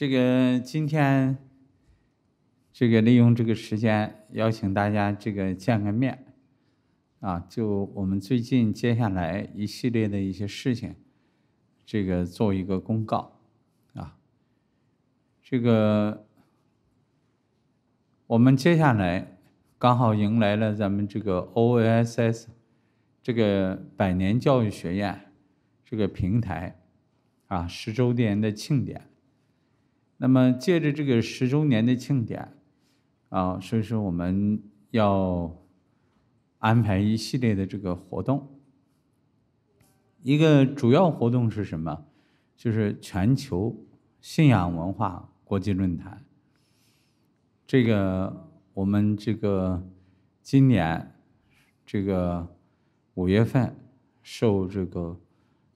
这个今天，这个利用这个时间邀请大家这个见个面，啊，就我们最近接下来一系列的一些事情，这个做一个公告，啊，这个我们接下来刚好迎来了咱们这个 O S S 这个百年教育学院这个平台啊十周年的庆典。那么，借着这个十周年的庆典啊，所以说我们要安排一系列的这个活动。一个主要活动是什么？就是全球信仰文化国际论坛。这个我们这个今年这个五月份，受这个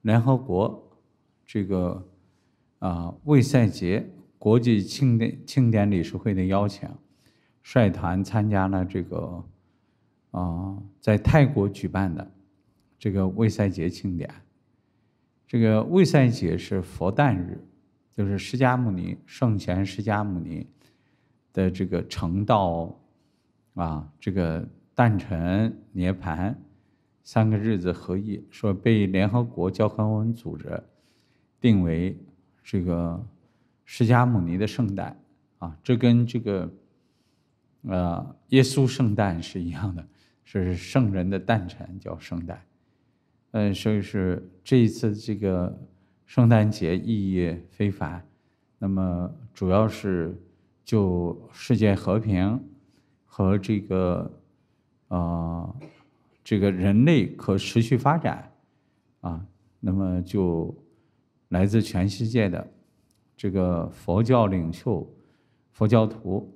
联合国这个啊卫塞节。国际庆典庆典理事会的邀请，率团参加了这个啊，在泰国举办的这个卫塞节庆典。这个卫塞节是佛诞日，就是释迦牟尼圣贤释迦牟尼的这个成道、啊这个诞辰、涅盘三个日子合意，说被联合国教科文组织定为这个。释迦牟尼的圣诞啊，这跟这个呃耶稣圣诞是一样的，是圣人的诞辰叫圣诞。嗯，所以是这一次这个圣诞节意义非凡。那么主要是就世界和平和这个啊这个人类可持续发展啊，那么就来自全世界的。这个佛教领袖、佛教徒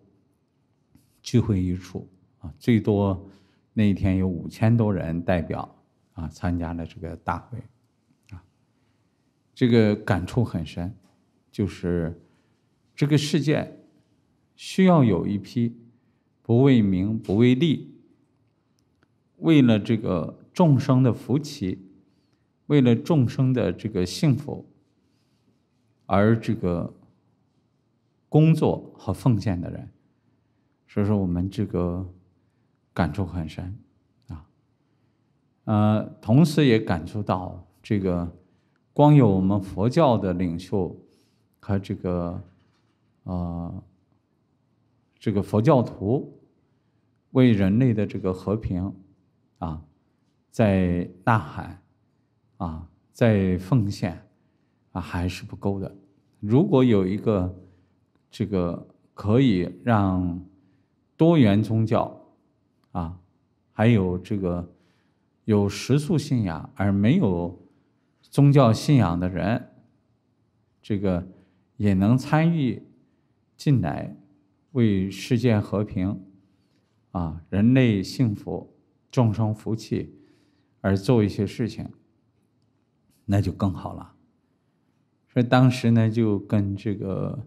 聚会一处啊，最多那一天有五千多人代表啊参加了这个大会，啊，这个感触很深，就是这个世界需要有一批不为名、不为利，为了这个众生的福气，为了众生的这个幸福。而这个工作和奉献的人，所以说我们这个感触很深，啊，呃，同时也感受到这个光有我们佛教的领袖和这个啊这个佛教徒为人类的这个和平啊在呐喊啊在奉献啊还是不够的。如果有一个这个可以让多元宗教啊，还有这个有食宿信仰而没有宗教信仰的人，这个也能参与进来，为世界和平啊、人类幸福、众生福气而做一些事情，那就更好了。当时呢，就跟这个，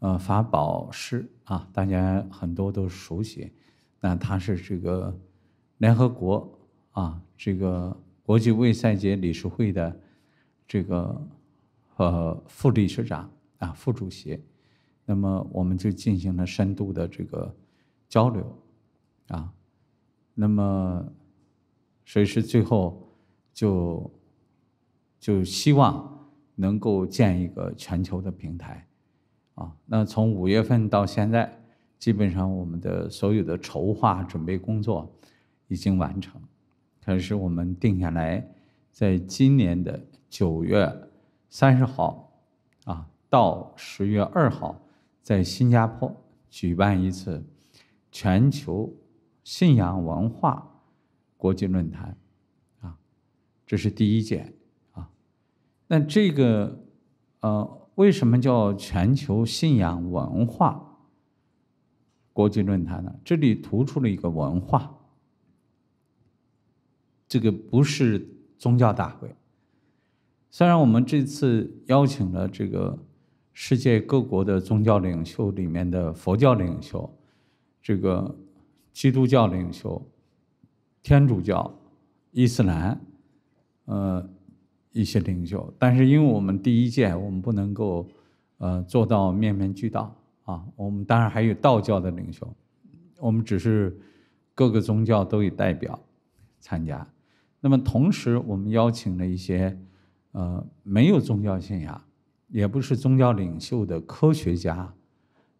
呃，法宝师啊，大家很多都熟悉，那他是这个联合国啊，这个国际卫赛节理事会的这个呃副理事长啊，副主席，那么我们就进行了深度的这个交流啊，那么所以是最后就就希望。能够建一个全球的平台，啊，那从五月份到现在，基本上我们的所有的筹划准备工作已经完成，可是我们定下来，在今年的九月三十号，啊，到十月二号，在新加坡举办一次全球信仰文化国际论坛，啊，这是第一件。那这个，呃，为什么叫全球信仰文化国际论坛呢？这里突出了一个文化，这个不是宗教大会。虽然我们这次邀请了这个世界各国的宗教领袖里面的佛教领袖、这个基督教领袖、天主教、伊斯兰，呃。一些领袖，但是因为我们第一届，我们不能够，呃，做到面面俱到啊。我们当然还有道教的领袖，我们只是各个宗教都有代表参加。那么同时，我们邀请了一些呃没有宗教信仰，也不是宗教领袖的科学家、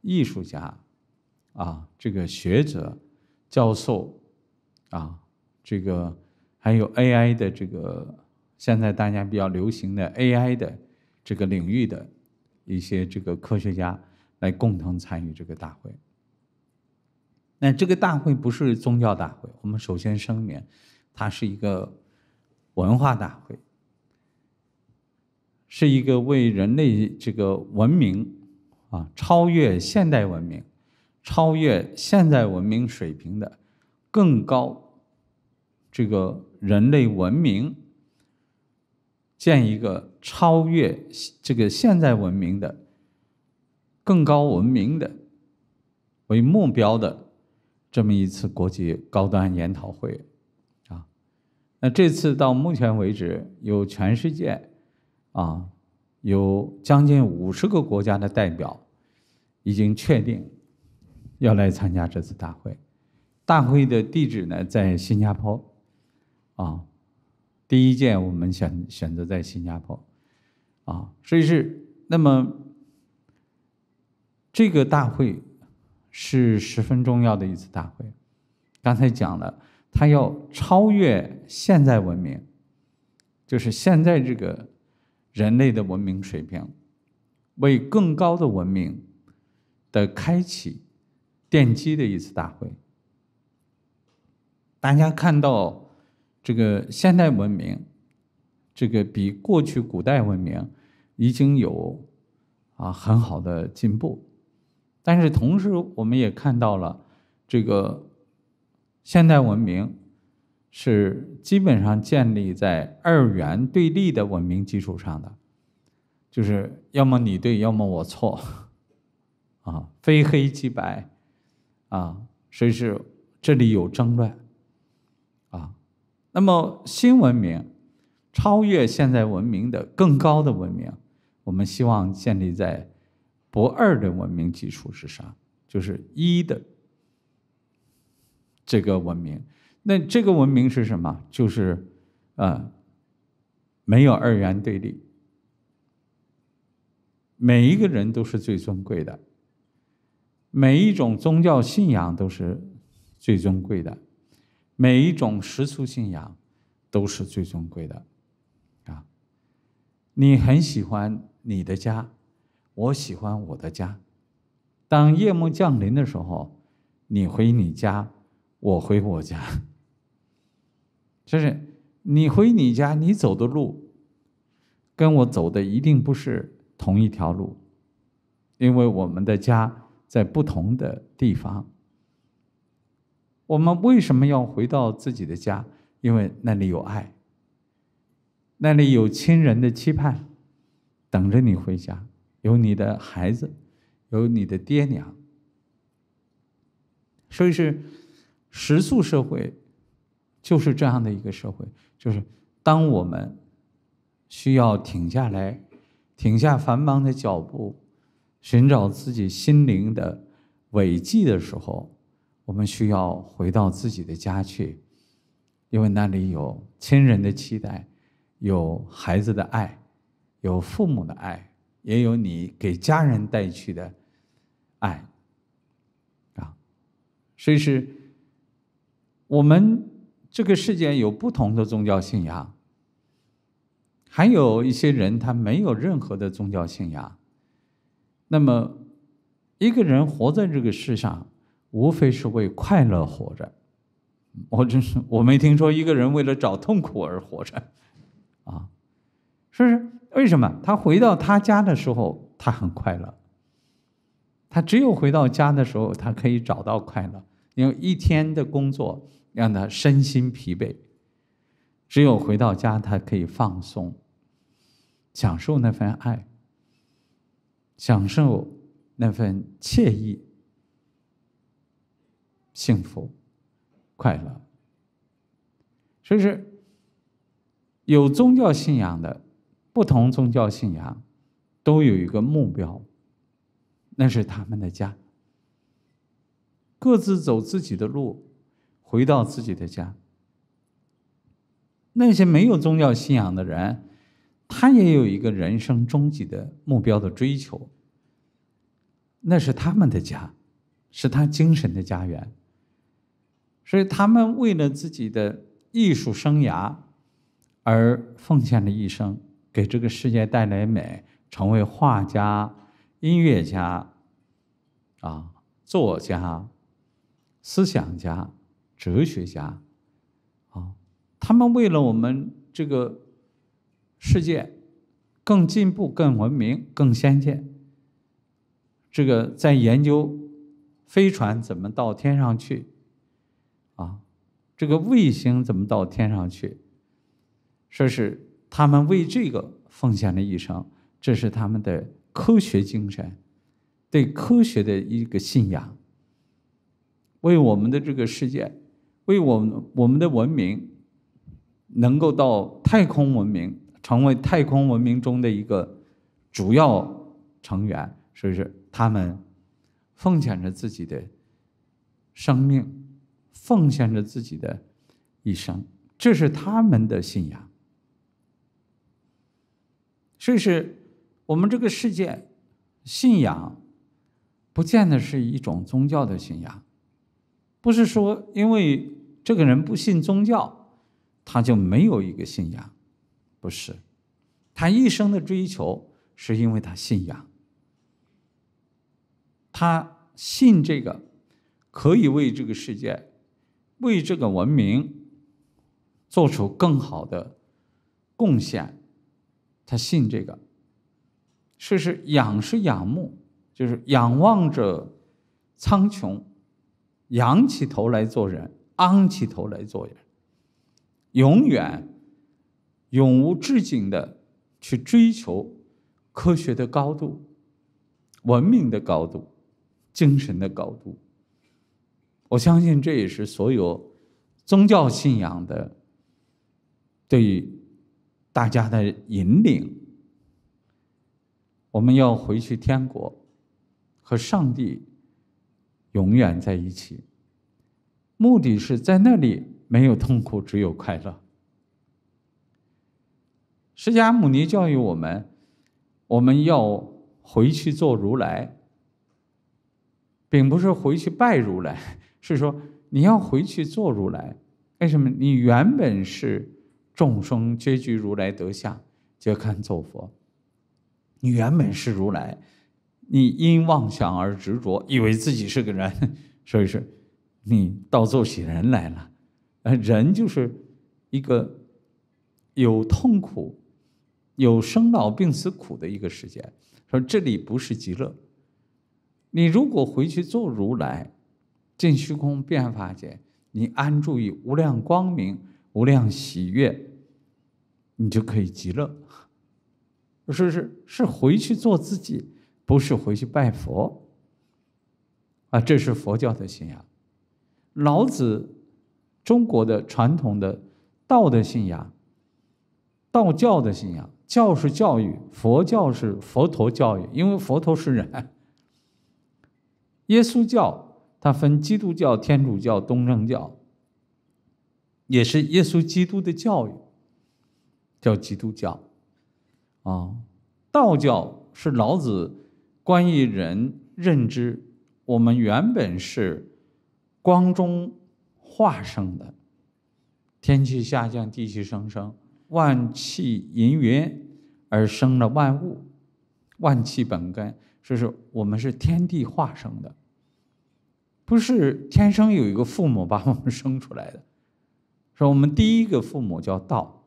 艺术家啊，这个学者、教授啊，这个还有 AI 的这个。现在大家比较流行的 AI 的这个领域的一些这个科学家来共同参与这个大会。那这个大会不是宗教大会，我们首先声明，它是一个文化大会，是一个为人类这个文明啊超越现代文明，超越现代文明水平的更高这个人类文明。建一个超越这个现代文明的、更高文明的为目标的这么一次国际高端研讨会，啊，那这次到目前为止，有全世界啊，有将近五十个国家的代表已经确定要来参加这次大会。大会的地址呢，在新加坡，啊。第一件，我们选选择在新加坡，啊，所以是那么，这个大会是十分重要的一次大会。刚才讲了，它要超越现在文明，就是现在这个人类的文明水平，为更高的文明的开启奠基的一次大会。大家看到。这个现代文明，这个比过去古代文明已经有啊很好的进步，但是同时我们也看到了，这个现代文明是基本上建立在二元对立的文明基础上的，就是要么你对，要么我错，啊，非黑即白，啊，所以是这里有争论。那么新文明超越现在文明的更高的文明，我们希望建立在不二的文明基础之上，就是一的这个文明。那这个文明是什么？就是啊，没有二元对立，每一个人都是最尊贵的，每一种宗教信仰都是最尊贵的。每一种世俗信仰，都是最尊贵的，啊！你很喜欢你的家，我喜欢我的家。当夜幕降临的时候，你回你家，我回我家。就是你回你家，你走的路，跟我走的一定不是同一条路，因为我们的家在不同的地方。我们为什么要回到自己的家？因为那里有爱，那里有亲人的期盼，等着你回家，有你的孩子，有你的爹娘。所以是食宿社会，就是这样的一个社会。就是当我们需要停下来，停下繁忙的脚步，寻找自己心灵的慰藉的时候。我们需要回到自己的家去，因为那里有亲人的期待，有孩子的爱，有父母的爱，也有你给家人带去的爱啊。所以是我们这个世界有不同的宗教信仰，还有一些人他没有任何的宗教信仰。那么，一个人活在这个世上。无非是为快乐活着，我真是我没听说一个人为了找痛苦而活着，啊，是不是？为什么他回到他家的时候他很快乐？他只有回到家的时候，他可以找到快乐。因为一天的工作让他身心疲惫，只有回到家他可以放松，享受那份爱，享受那份惬意。幸福、快乐，所以是有宗教信仰的，不同宗教信仰都有一个目标，那是他们的家。各自走自己的路，回到自己的家。那些没有宗教信仰的人，他也有一个人生终极的目标的追求，那是他们的家，是他精神的家园。所以，他们为了自己的艺术生涯而奉献了一生，给这个世界带来美，成为画家、音乐家、啊作家、思想家、哲学家啊。他们为了我们这个世界更进步、更文明、更先进，这个在研究飞船怎么到天上去。这个卫星怎么到天上去？说是他们为这个奉献了一生，这是他们的科学精神，对科学的一个信仰，为我们的这个世界，为我们我们的文明能够到太空文明，成为太空文明中的一个主要成员，所以说他们奉献着自己的生命。奉献着自己的一生，这是他们的信仰。所以是我们这个世界信仰，不见得是一种宗教的信仰，不是说因为这个人不信宗教，他就没有一个信仰，不是。他一生的追求是因为他信仰，他信这个可以为这个世界。为这个文明做出更好的贡献，他信这个，是是仰是仰慕，就是仰望着苍穹，仰起头来做人，昂起头来做人，永远永无止境的去追求科学的高度、文明的高度、精神的高度。我相信这也是所有宗教信仰的对于大家的引领。我们要回去天国，和上帝永远在一起。目的是在那里没有痛苦，只有快乐。释迦牟尼教育我们，我们要回去做如来，并不是回去拜如来。是说你要回去做如来，为什么？你原本是众生皆具如来德相，皆堪作佛。你原本是如来，你因妄想而执着，以为自己是个人，所以说你倒做起人来了。呃，人就是一个有痛苦、有生老病死苦的一个世界。说这里不是极乐，你如果回去做如来。净虚空变法界，你安住于无量光明、无量喜悦，你就可以极乐。是是是回去做自己，不是回去拜佛。啊，这是佛教的信仰。老子，中国的传统的道德信仰，道教的信仰，教是教育，佛教是佛陀教育，因为佛陀是人。耶稣教。它分基督教、天主教、东正教，也是耶稣基督的教育，叫基督教，啊，道教是老子关于人认知，我们原本是光中化生的，天气下降，地气上升，万气氤氲而生了万物，万气本根，就是我们是天地化生的。不是天生有一个父母把 我们生出来的，说我们第一个父母叫道，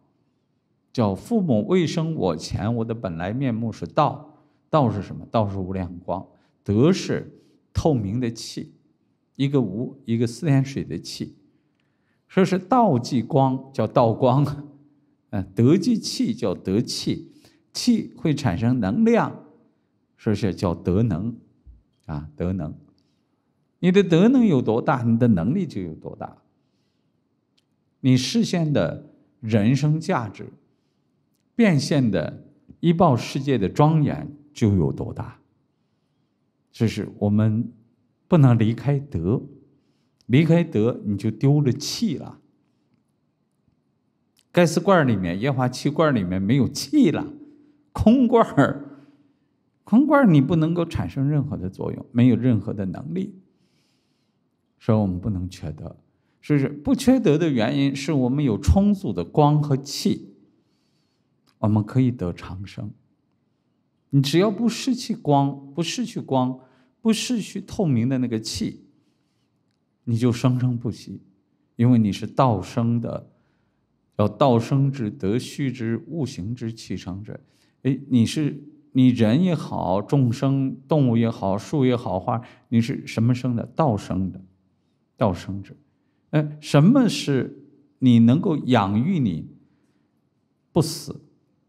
叫父母未生我前，我的本来面目是道。道是什么？道是无量光，德是透明的气，一个无，一个四点水的气。说是道即光，叫道光，嗯，德即气，叫德气，气会产生能量，说是叫德能，啊，德能。你的德能有多大，你的能力就有多大。你实现的人生价值、变现的一报世界的庄严就有多大。就是我们不能离开德，离开德你就丢了气了。盖斯罐里面、液化气罐里面没有气了，空罐儿、空罐儿你不能够产生任何的作用，没有任何的能力。所以我们不能缺德，是不是不缺德的原因是我们有充足的光和气，我们可以得长生。你只要不失去光，不失去光，不失去透明的那个气，你就生生不息，因为你是道生的，叫道生之，德虚之，物行之，气生者。哎，你是你人也好，众生、动物也好，树也好，花，你是什么生的？道生的。道生之，哎，什么是你能够养育你不死，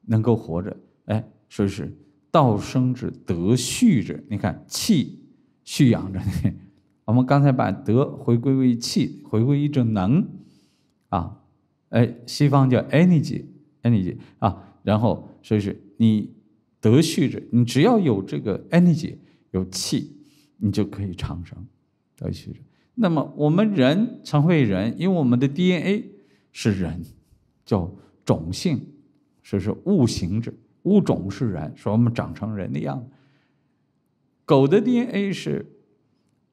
能够活着？哎，以是道生之，德续之。你看，气蓄养着你。我们刚才把德回归为气，回归一种能啊，哎，西方叫 energy，energy 啊。然后，所以是你德续着，你只要有这个 energy，有气，你就可以长生。德续着。那么我们人成为人，因为我们的 DNA 是人，叫种性，所以物形者物种是人，所以我们长成人的样子。狗的 DNA 是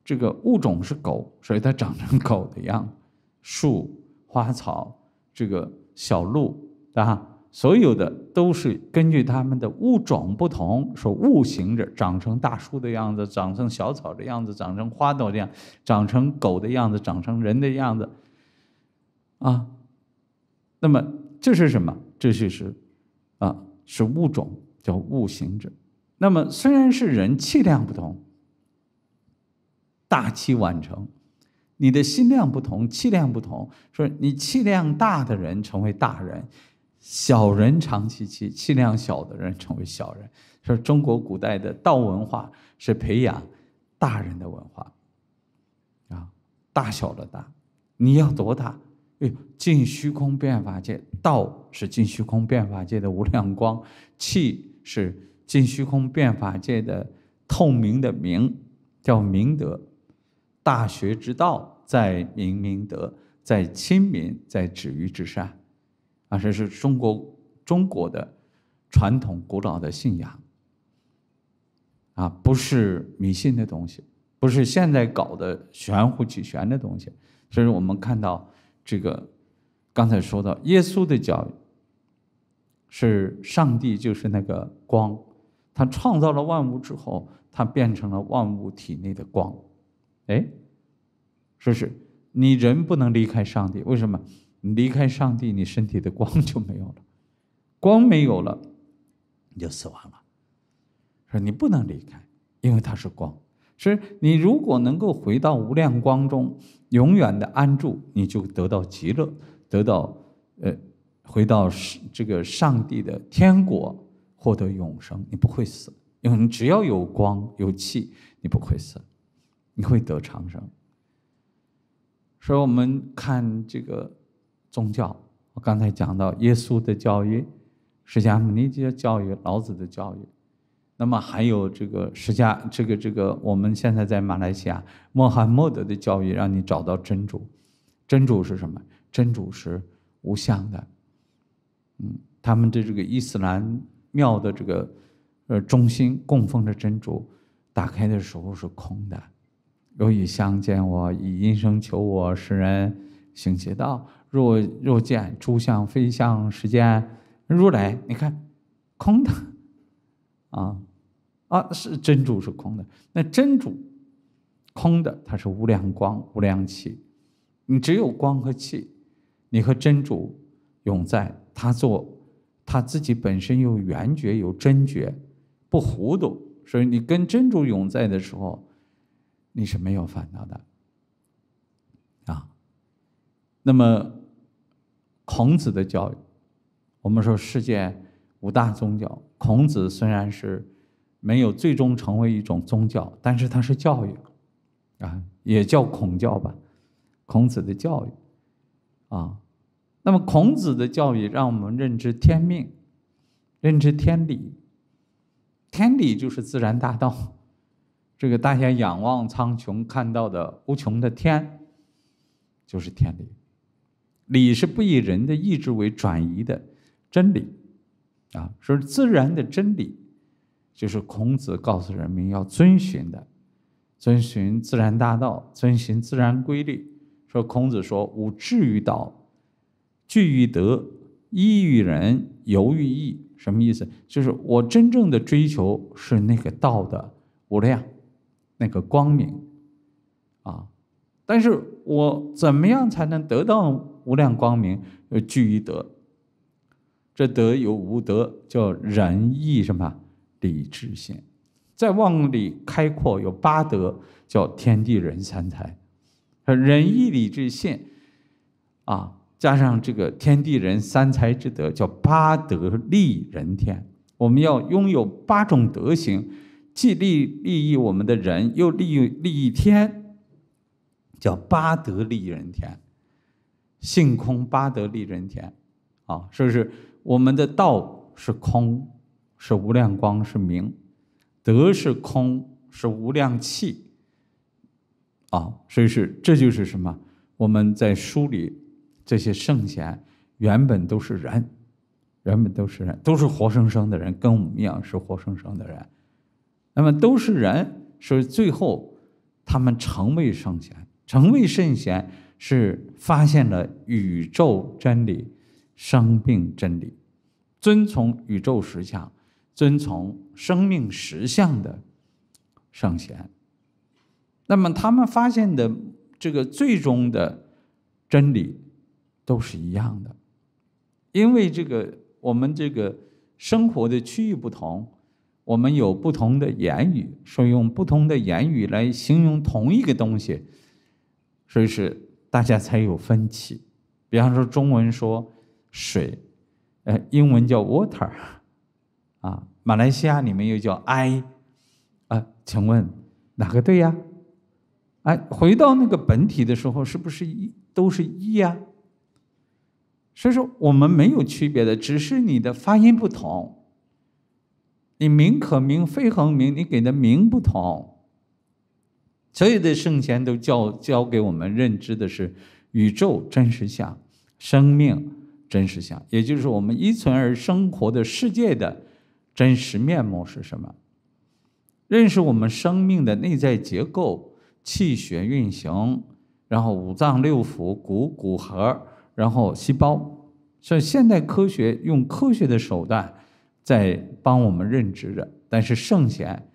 这个物种是狗，所以它长成狗的样子。树、花草、这个小鹿，对吧？所有的都是根据他们的物种不同，说物行者长成大树的样子，长成小草的样子，长成花朵的样，长成狗的样子，长成人的样子，啊，那么这是什么？这就是啊，是物种叫物行者。那么虽然是人气量不同，大器晚成，你的心量不同，气量不同，说你气量大的人成为大人。小人长戚戚，气量小的人成为小人。说中国古代的道文化是培养大人的文化啊，大小的大，你要多大？哎，进虚空变法界，道是进虚空变法界的无量光，气是进虚空变法界的透明的明，叫明德。大学之道，在明明德，在亲民，在止于至善。而是是中国中国的传统古老的信仰，啊，不是迷信的东西，不是现在搞的玄乎其玄的东西。所以我们看到这个刚才说到耶稣的育，是上帝，就是那个光，他创造了万物之后，他变成了万物体内的光。哎，不是你人不能离开上帝，为什么？你离开上帝，你身体的光 就没有了，光没有了，你就死亡了。说你不能离开，因为它是光。所以你如果能够回到无量光中，永远的安住，你就得到极乐，得到呃，回到这个上帝的天国，获得永生。你不会死，因为你只要有光有气，你不会死，你会得长生。所以，我们看这个。宗教，我刚才讲到耶稣的教育、释迦牟尼的教育、老子的教育，那么还有这个释迦、这个这个，我们现在在马来西亚，穆罕默德的教育，让你找到真主。真主是什么？真主是无相的。嗯，他们的这个伊斯兰庙的这个呃中心供奉的真主，打开的时候是空的。有以相见我，以音声求我，使人行其道。若若见诸相非相时见如来，你看，空的，啊，啊，是真主是空的。那真主，空的，它是无量光、无量气。你只有光和气，你和真主永在，他做他自己本身有圆觉有真觉，不糊涂。所以你跟真主永在的时候，你是没有烦恼的，啊，那么。孔子的教育，我们说世界五大宗教，孔子虽然是没有最终成为一种宗教，但是他是教育，啊，也叫孔教吧？孔子的教育，啊，那么孔子的教育让我们认知天命，认知天理，天理就是自然大道，这个大家仰望苍穹看到的无穷的天，就是天理。理是不以人的意志为转移的真理，啊，说自然的真理，就是孔子告诉人民要遵循的，遵循自然大道，遵循自然规律。说孔子说“吾志于道，聚于德，依于仁，游于义”，什么意思？就是我真正的追求是那个道的无量，那个光明，啊，但是我怎么样才能得到？无量光明，呃，聚于德。这德有无德，叫仁义什么？礼智信。再往里开阔有八德，叫天地人三才。仁义礼智信，啊，加上这个天地人三才之德，叫八德利人天。我们要拥有八种德行，既利利益我们的人，又利益利益天，叫八德利人天。性空八德立人天，啊，说是我们的道是空，是无量光是明，德是空是无量气，啊，所以是这就是什么？我们在书里这些圣贤，原本都是人，原本都是人，都是活生生的人，跟我们一样是活生生的人。那么都是人，所以最后他们成为圣贤，成为圣贤。是发现了宇宙真理、生命真理，遵从宇宙实相、遵从生命实相的圣贤。那么，他们发现的这个最终的真理都是一样的，因为这个我们这个生活的区域不同，我们有不同的言语，所以用不同的言语来形容同一个东西，所以是。大家才有分歧。比方说，中文说水，呃，英文叫 water，啊，马来西亚里面又叫 i，啊，请问哪个对呀？哎，回到那个本体的时候，是不是一都是一呀？所以说，我们没有区别的，只是你的发音不同，你名可名，非恒名，你给的名不同。所有的圣贤都教教给我们认知的是宇宙真实相、生命真实相，也就是我们依存而生活的世界的真实面目是什么？认识我们生命的内在结构、气血运行，然后五脏六腑、骨骨核，然后细胞。所以，现代科学用科学的手段在帮我们认知着，但是圣贤。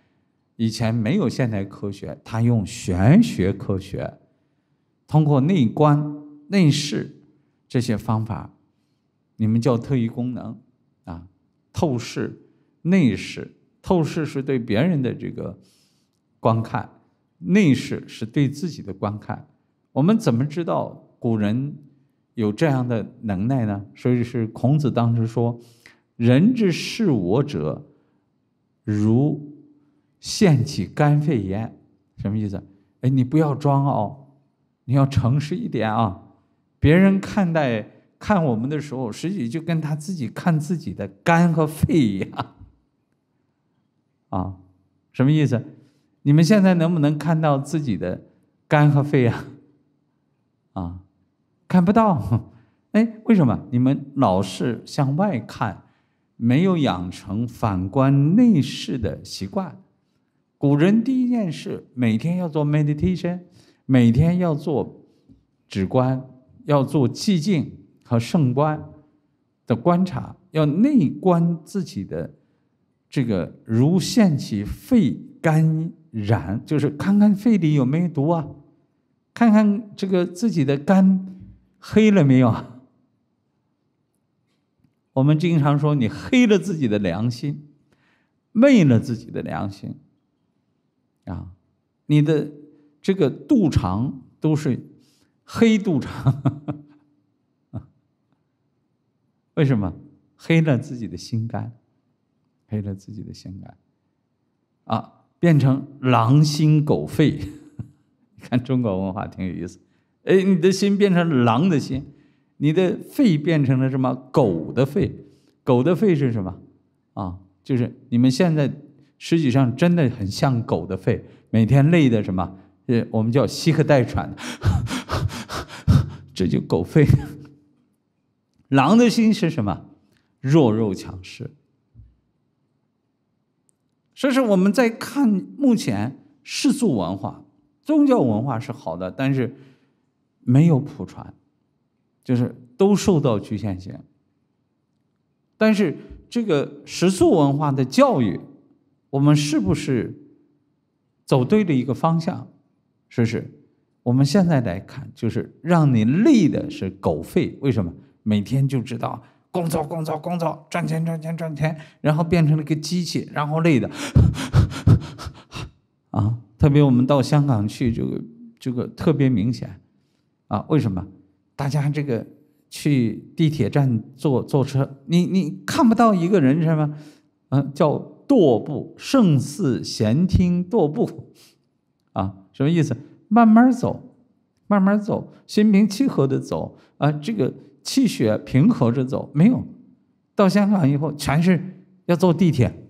以前没有现代科学，他用玄学科学，通过内观、内视这些方法，你们叫特异功能啊，透视、内视。透视是对别人的这个观看，内视是对自己的观看。我们怎么知道古人有这样的能耐呢？所以是孔子当时说：“人之视我者，如。”腺起肝肺炎，什么意思？哎，你不要装哦，你要诚实一点啊！别人看待看我们的时候，实际就跟他自己看自己的肝和肺一样啊！什么意思？你们现在能不能看到自己的肝和肺啊？啊，看不到？哎，为什么？你们老是向外看，没有养成反观内视的习惯。古人第一件事，每天要做 meditation，每天要做止观，要做寂静和圣观的观察，要内观自己的这个如现起肺肝染，就是看看肺里有没有毒啊，看看这个自己的肝黑了没有啊。我们经常说，你黑了自己的良心，昧了自己的良心。啊，你的这个肚肠都是黑肚肠，为什么黑了自己的心肝？黑了自己的心肝，啊，变成狼心狗肺。你看中国文化挺有意思，哎，你的心变成狼的心，你的肺变成了什么狗的肺？狗的肺是什么？啊，就是你们现在。实际上真的很像狗的肺，每天累的什么？呃，我们叫吸和待喘，这就狗肺。狼的心是什么？弱肉强食。所以说，我们在看目前世俗文化、宗教文化是好的，但是没有普传，就是都受到局限性。但是这个世俗文化的教育。我们是不是走对了一个方向？是不是？我们现在来看，就是让你累的是狗肺。为什么？每天就知道工作、工作、工作，赚钱、赚钱、赚钱，然后变成了个机器，然后累的。啊！特别我们到香港去，这个这个特别明显。啊？为什么？大家这个去地铁站坐坐车，你你看不到一个人是吗？嗯，叫。踱步，胜似闲庭踱步，啊，什么意思？慢慢走，慢慢走，心平气和的走，啊，这个气血平和着走。没有到香港以后，全是要坐地铁，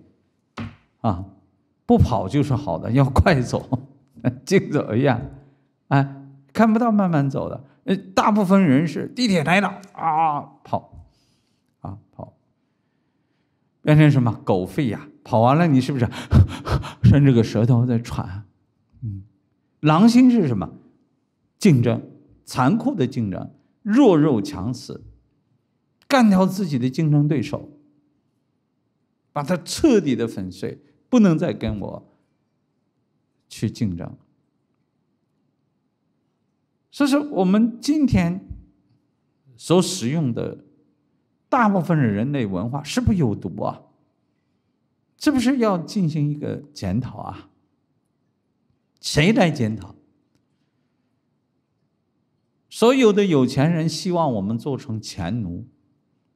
啊，不跑就是好的，要快走，竞走一样，哎，看不到慢慢走的，呃，大部分人是地铁来了啊跑，啊跑，变成什么狗吠呀？跑完了，你是不是 伸着个舌头在喘？嗯，狼心是什么？竞争，残酷的竞争，弱肉强食，干掉自己的竞争对手，把它彻底的粉碎，不能再跟我去竞争。所以说，我们今天所使用的大部分的人类文化，是不是有毒啊？这不是要进行一个检讨啊？谁来检讨？所有的有钱人希望我们做成钱奴，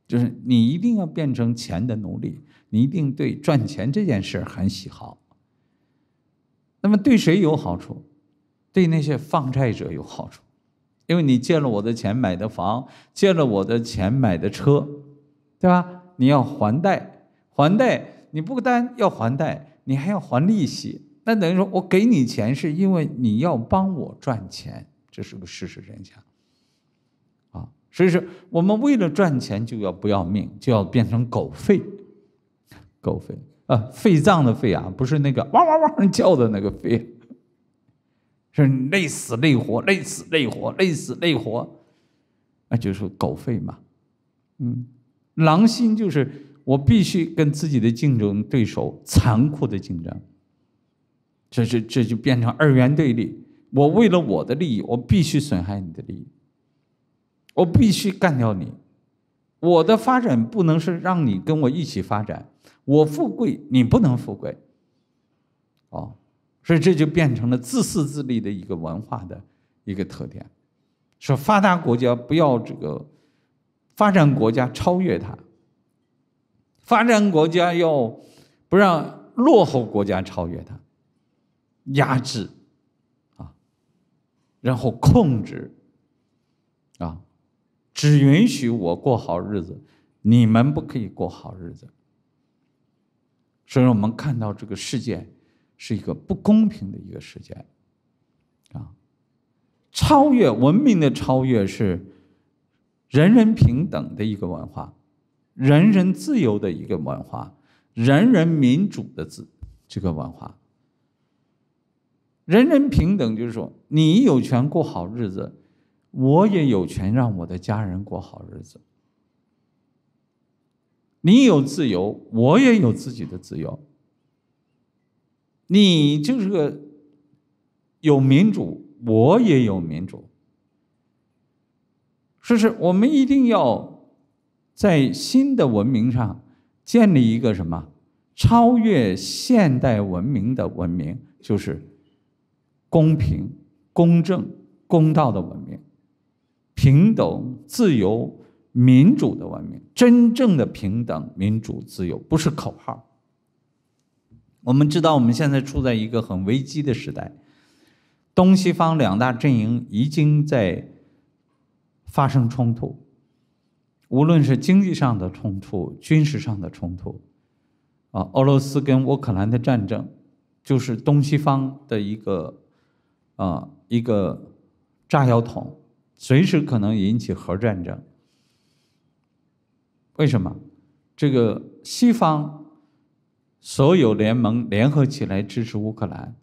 就是你一定要变成钱的奴隶，你一定对赚钱这件事很喜好。那么对谁有好处？对那些放债者有好处，因为你借了我的钱买的房，借了我的钱买的车，对吧？你要还贷，还贷。你不单要还贷，你还要还利息，那等于说我给你钱，是因为你要帮我赚钱，这是个事实真相。啊，所以说我们为了赚钱就要不要命，就要变成狗肺，狗肺啊，肺脏的肺啊，不是那个汪汪汪叫的那个肺，是累死累活，累死累活，累死累活，那就是狗肺嘛，嗯，狼心就是。我必须跟自己的竞争对手残酷的竞争，这这这就变成二元对立。我为了我的利益，我必须损害你的利益，我必须干掉你。我的发展不能是让你跟我一起发展，我富贵你不能富贵，哦，所以这就变成了自私自利的一个文化的一个特点。说发达国家不要这个发展国家超越它。发展国家要不让落后国家超越它，压制啊，然后控制啊，只允许我过好日子，你们不可以过好日子。所以我们看到这个世界是一个不公平的一个世界啊。超越文明的超越是人人平等的一个文化。人人自由的一个文化，人人民主的自，这个文化，人人平等，就是说你有权过好日子，我也有权让我的家人过好日子。你有自由，我也有自己的自由。你就是个有民主，我也有民主。是是我们一定要。在新的文明上建立一个什么超越现代文明的文明，就是公平、公正、公道的文明，平等、自由、民主的文明。真正的平等、民主、自由不是口号。我们知道，我们现在处在一个很危机的时代，东西方两大阵营已经在发生冲突。无论是经济上的冲突、军事上的冲突，啊，俄罗斯跟乌克兰的战争，就是东西方的一个啊一个炸药桶，随时可能引起核战争。为什么？这个西方所有联盟联合起来支持乌克兰，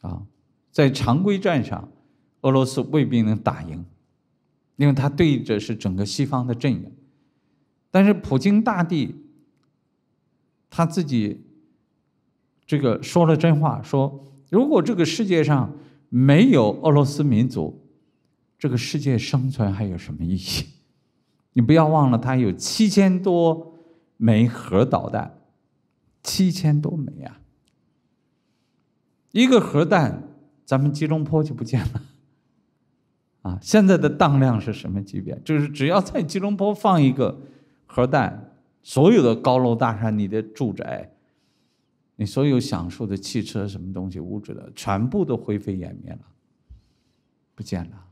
啊，在常规战上，俄罗斯未必能打赢。因为他对着是整个西方的阵营，但是普京大帝他自己这个说了真话，说如果这个世界上没有俄罗斯民族，这个世界生存还有什么意义？你不要忘了，他有七千多枚核导弹，七千多枚啊！一个核弹，咱们吉隆坡就不见了。啊，现在的当量是什么级别？就是只要在吉隆坡放一个核弹，所有的高楼大厦、你的住宅、你所有享受的汽车、什么东西、物质的，全部都灰飞烟灭了，不见了，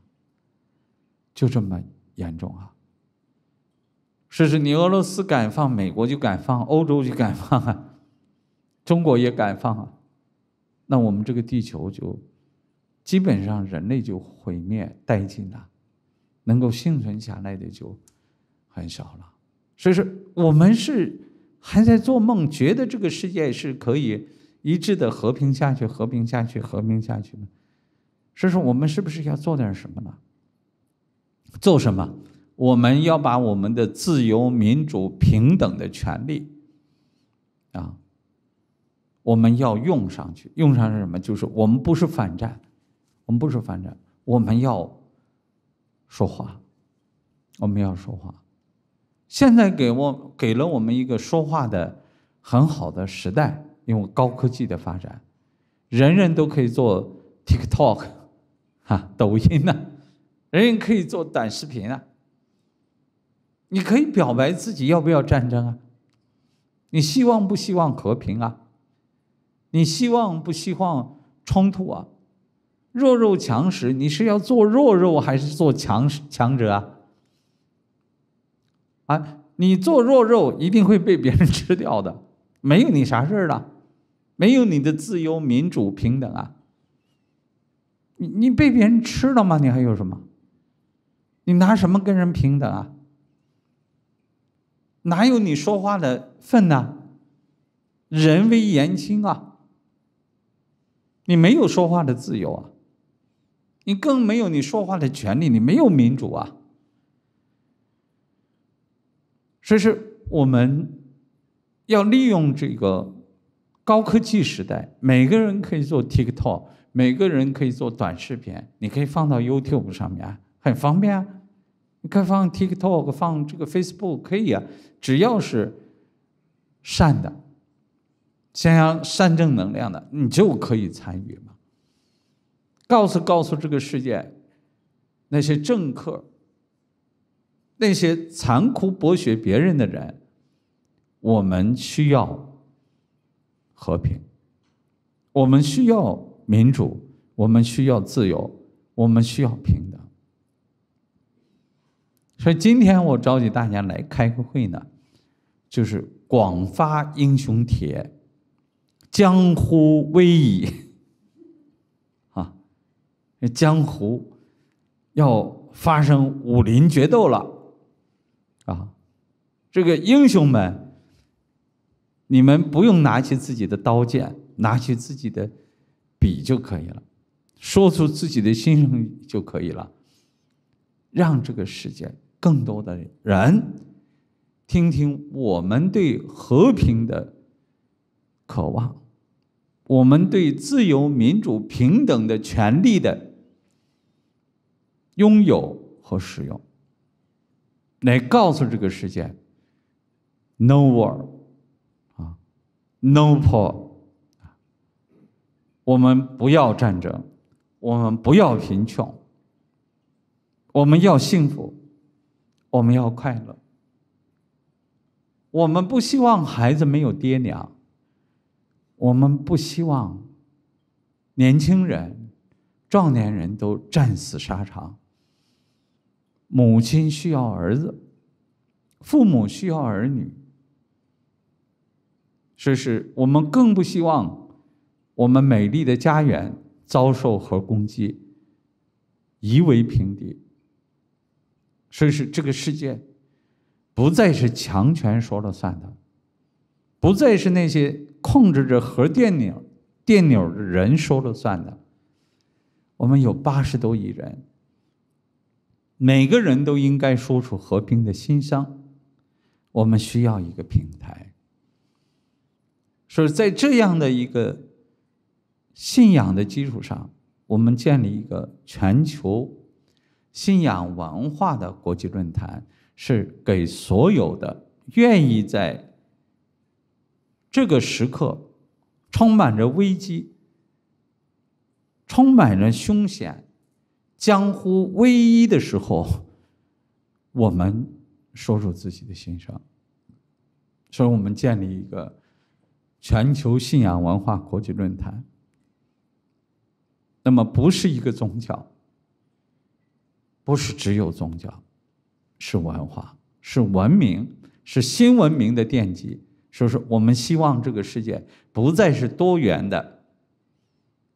就这么严重啊！试试你俄罗斯敢放，美国就敢放，欧洲就敢放，啊，中国也敢放啊，那我们这个地球就……基本上人类就毁灭殆尽了，能够幸存下来的就很少了。所以说，我们是还在做梦，觉得这个世界是可以一致的和平下去、和平下去、和平下去吗？所以说，我们是不是要做点什么呢？做什么？我们要把我们的自由、民主、平等的权利啊，我们要用上去。用上是什么？就是我们不是反战。我们不是反战，我们要说话，我们要说话。现在给我给了我们一个说话的很好的时代，因为高科技的发展，人人都可以做 TikTok，啊，抖音呐，人人可以做短视频啊。你可以表白自己要不要战争啊，你希望不希望和平啊，你希望不希望冲突啊？弱肉强食，你是要做弱肉还是做强强者啊？啊，你做弱肉一定会被别人吃掉的，没有你啥事儿了，没有你的自由、民主、平等啊！你你被别人吃了吗？你还有什么？你拿什么跟人平等啊？哪有你说话的份呢？人微言轻啊！你没有说话的自由啊！你更没有你说话的权利，你没有民主啊！所以说，我们要利用这个高科技时代，每个人可以做 TikTok，每个人可以做短视频，你可以放到 YouTube 上面，很方便啊。你可以放 TikTok，放这个 Facebook，可以啊。只要是善的，想要善正能量的，你就可以参与嘛。告诉告诉这个世界，那些政客，那些残酷剥削别人的人，我们需要和平，我们需要民主，我们需要自由，我们需要平等。所以今天我召集大家来开个会呢，就是广发英雄帖，江湖危矣。江湖要发生武林决斗了，啊！这个英雄们，你们不用拿起自己的刀剑，拿起自己的笔就可以了，说出自己的心声就可以了，让这个世界更多的人听听我们对和平的渴望，我们对自由、民主、平等的权利的。拥有和使用，来告诉这个世界：No war，啊，No poor，我们不要战争，我们不要贫穷，我们要幸福，我们要快乐，我们不希望孩子没有爹娘，我们不希望年轻人、壮年人都战死沙场。母亲需要儿子，父母需要儿女，所以是我们更不希望我们美丽的家园遭受核攻击，夷为平地。所以是这个世界不再是强权说了算的，不再是那些控制着核电钮电钮的人说了算的。我们有八十多亿人。每个人都应该说出和平的心声。我们需要一个平台，所以在这样的一个信仰的基础上，我们建立一个全球信仰文化的国际论坛，是给所有的愿意在这个时刻充满着危机、充满着凶险。江湖唯一的时候，我们说说自己的心声。所以我们建立一个全球信仰文化国际论坛。那么，不是一个宗教，不是只有宗教，是文化，是文明，是新文明的奠基。所以说，我们希望这个世界不再是多元的，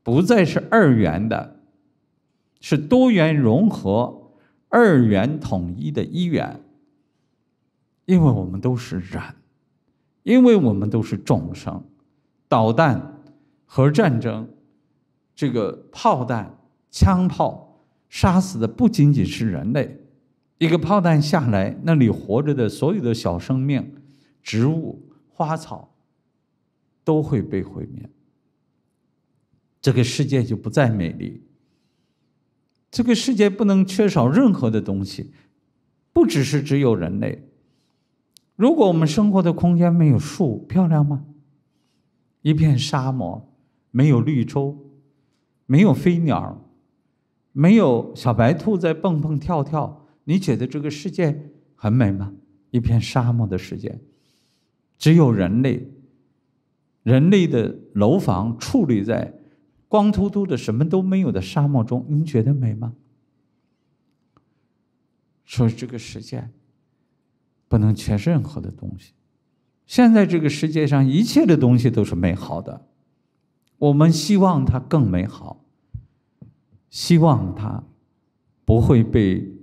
不再是二元的。是多元融合、二元统一的一元，因为我们都是人，因为我们都是众生。导弹、核战争、这个炮弹、枪炮，杀死的不仅仅是人类，一个炮弹下来，那里活着的所有的小生命、植物、花草都会被毁灭，这个世界就不再美丽。这个世界不能缺少任何的东西，不只是只有人类。如果我们生活的空间没有树，漂亮吗？一片沙漠，没有绿洲，没有飞鸟，没有小白兔在蹦蹦跳跳，你觉得这个世界很美吗？一片沙漠的世界，只有人类，人类的楼房矗立在。光秃秃的、什么都没有的沙漠中，您觉得美吗？所以这个世界不能缺任何的东西。现在这个世界上一切的东西都是美好的，我们希望它更美好，希望它不会被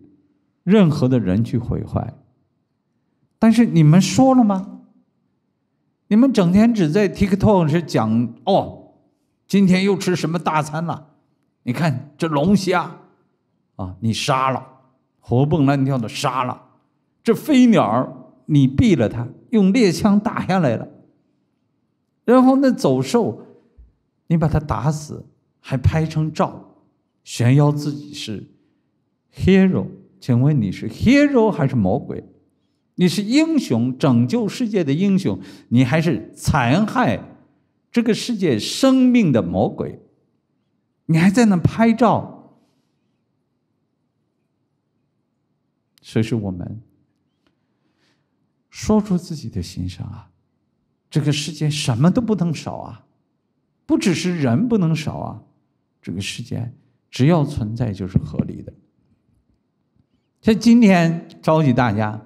任何的人去毁坏。但是你们说了吗？你们整天只在 TikTok 是讲哦。今天又吃什么大餐了？你看这龙虾，啊，你杀了，活蹦乱跳的杀了。这飞鸟你毙了它，用猎枪打下来了。然后那走兽，你把它打死，还拍成照，炫耀自己是 hero。请问你是 hero 还是魔鬼？你是英雄拯救世界的英雄，你还是残害？这个世界生命的魔鬼，你还在那拍照？所以说，我们说出自己的心声啊！这个世界什么都不能少啊，不只是人不能少啊！这个世界只要存在就是合理的。所以今天召集大家，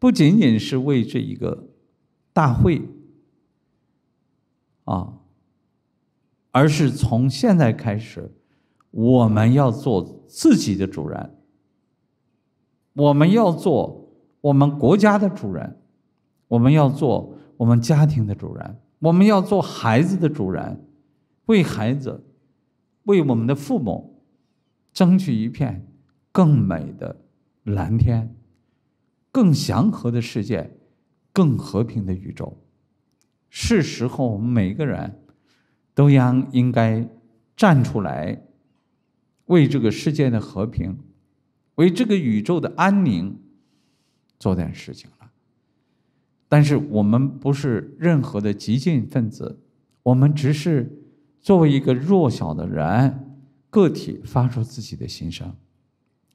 不仅仅是为这一个大会。啊！而是从现在开始，我们要做自己的主人，我们要做我们国家的主人，我们要做我们家庭的主人，我们要做孩子的主人，为孩子，为我们的父母，争取一片更美的蓝天，更祥和的世界，更和平的宇宙。是时候，我们每个人都应应该站出来，为这个世界的和平，为这个宇宙的安宁，做点事情了。但是，我们不是任何的激进分子，我们只是作为一个弱小的人个体，发出自己的心声。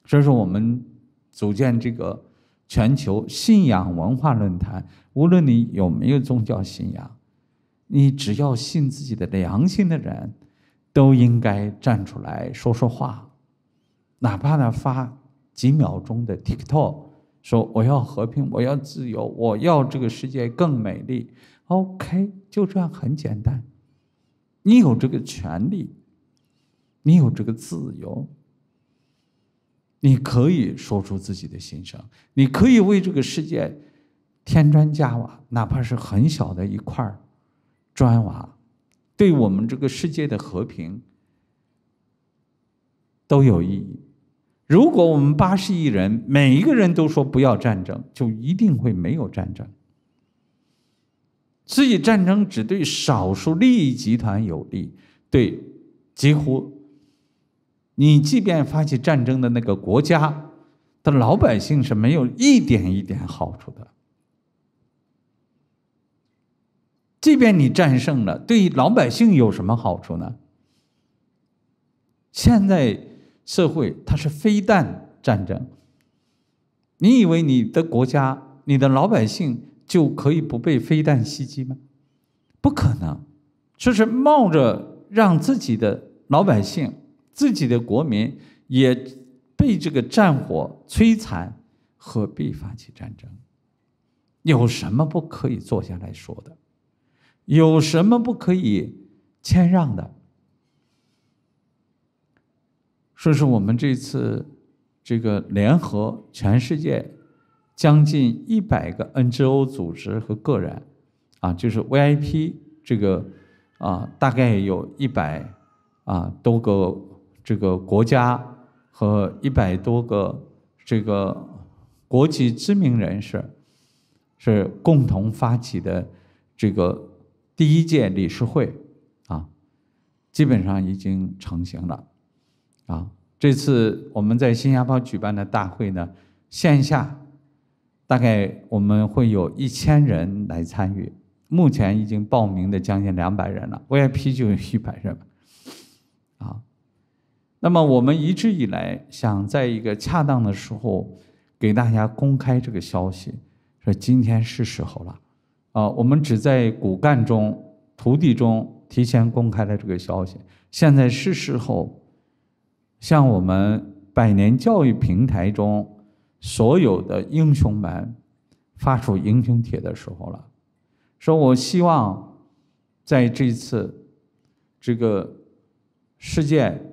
所以说，我们组建这个。全球信仰文化论坛，无论你有没有宗教信仰，你只要信自己的良心的人，都应该站出来说说话，哪怕呢发几秒钟的 TikTok，说我要和平，我要自由，我要这个世界更美丽。OK，就这样很简单，你有这个权利，你有这个自由。你可以说出自己的心声，你可以为这个世界添砖加瓦，哪怕是很小的一块砖瓦，对我们这个世界的和平都有意义。如果我们八十亿人每一个人都说不要战争，就一定会没有战争。所以战争只对少数利益集团有利，对几乎。你即便发起战争的那个国家的老百姓是没有一点一点好处的。即便你战胜了，对老百姓有什么好处呢？现在社会它是非但战争，你以为你的国家、你的老百姓就可以不被非但袭击吗？不可能，就是冒着让自己的老百姓。自己的国民也被这个战火摧残，何必发起战争？有什么不可以坐下来说的？有什么不可以谦让的？说是说，我们这次这个联合全世界将近一百个 NGO 组织和个人，啊，就是 VIP 这个啊，大概有一百啊多个。这个国家和一百多个这个国际知名人士是共同发起的这个第一届理事会啊，基本上已经成型了啊。这次我们在新加坡举办的大会呢，线下大概我们会有一千人来参与，目前已经报名的将近两百人了，VIP 就有一百人。那么我们一直以来想在一个恰当的时候给大家公开这个消息，说今天是时候了。啊，我们只在骨干中、徒弟中提前公开了这个消息。现在是时候向我们百年教育平台中所有的英雄们发出英雄帖的时候了。说我希望在这次这个事件。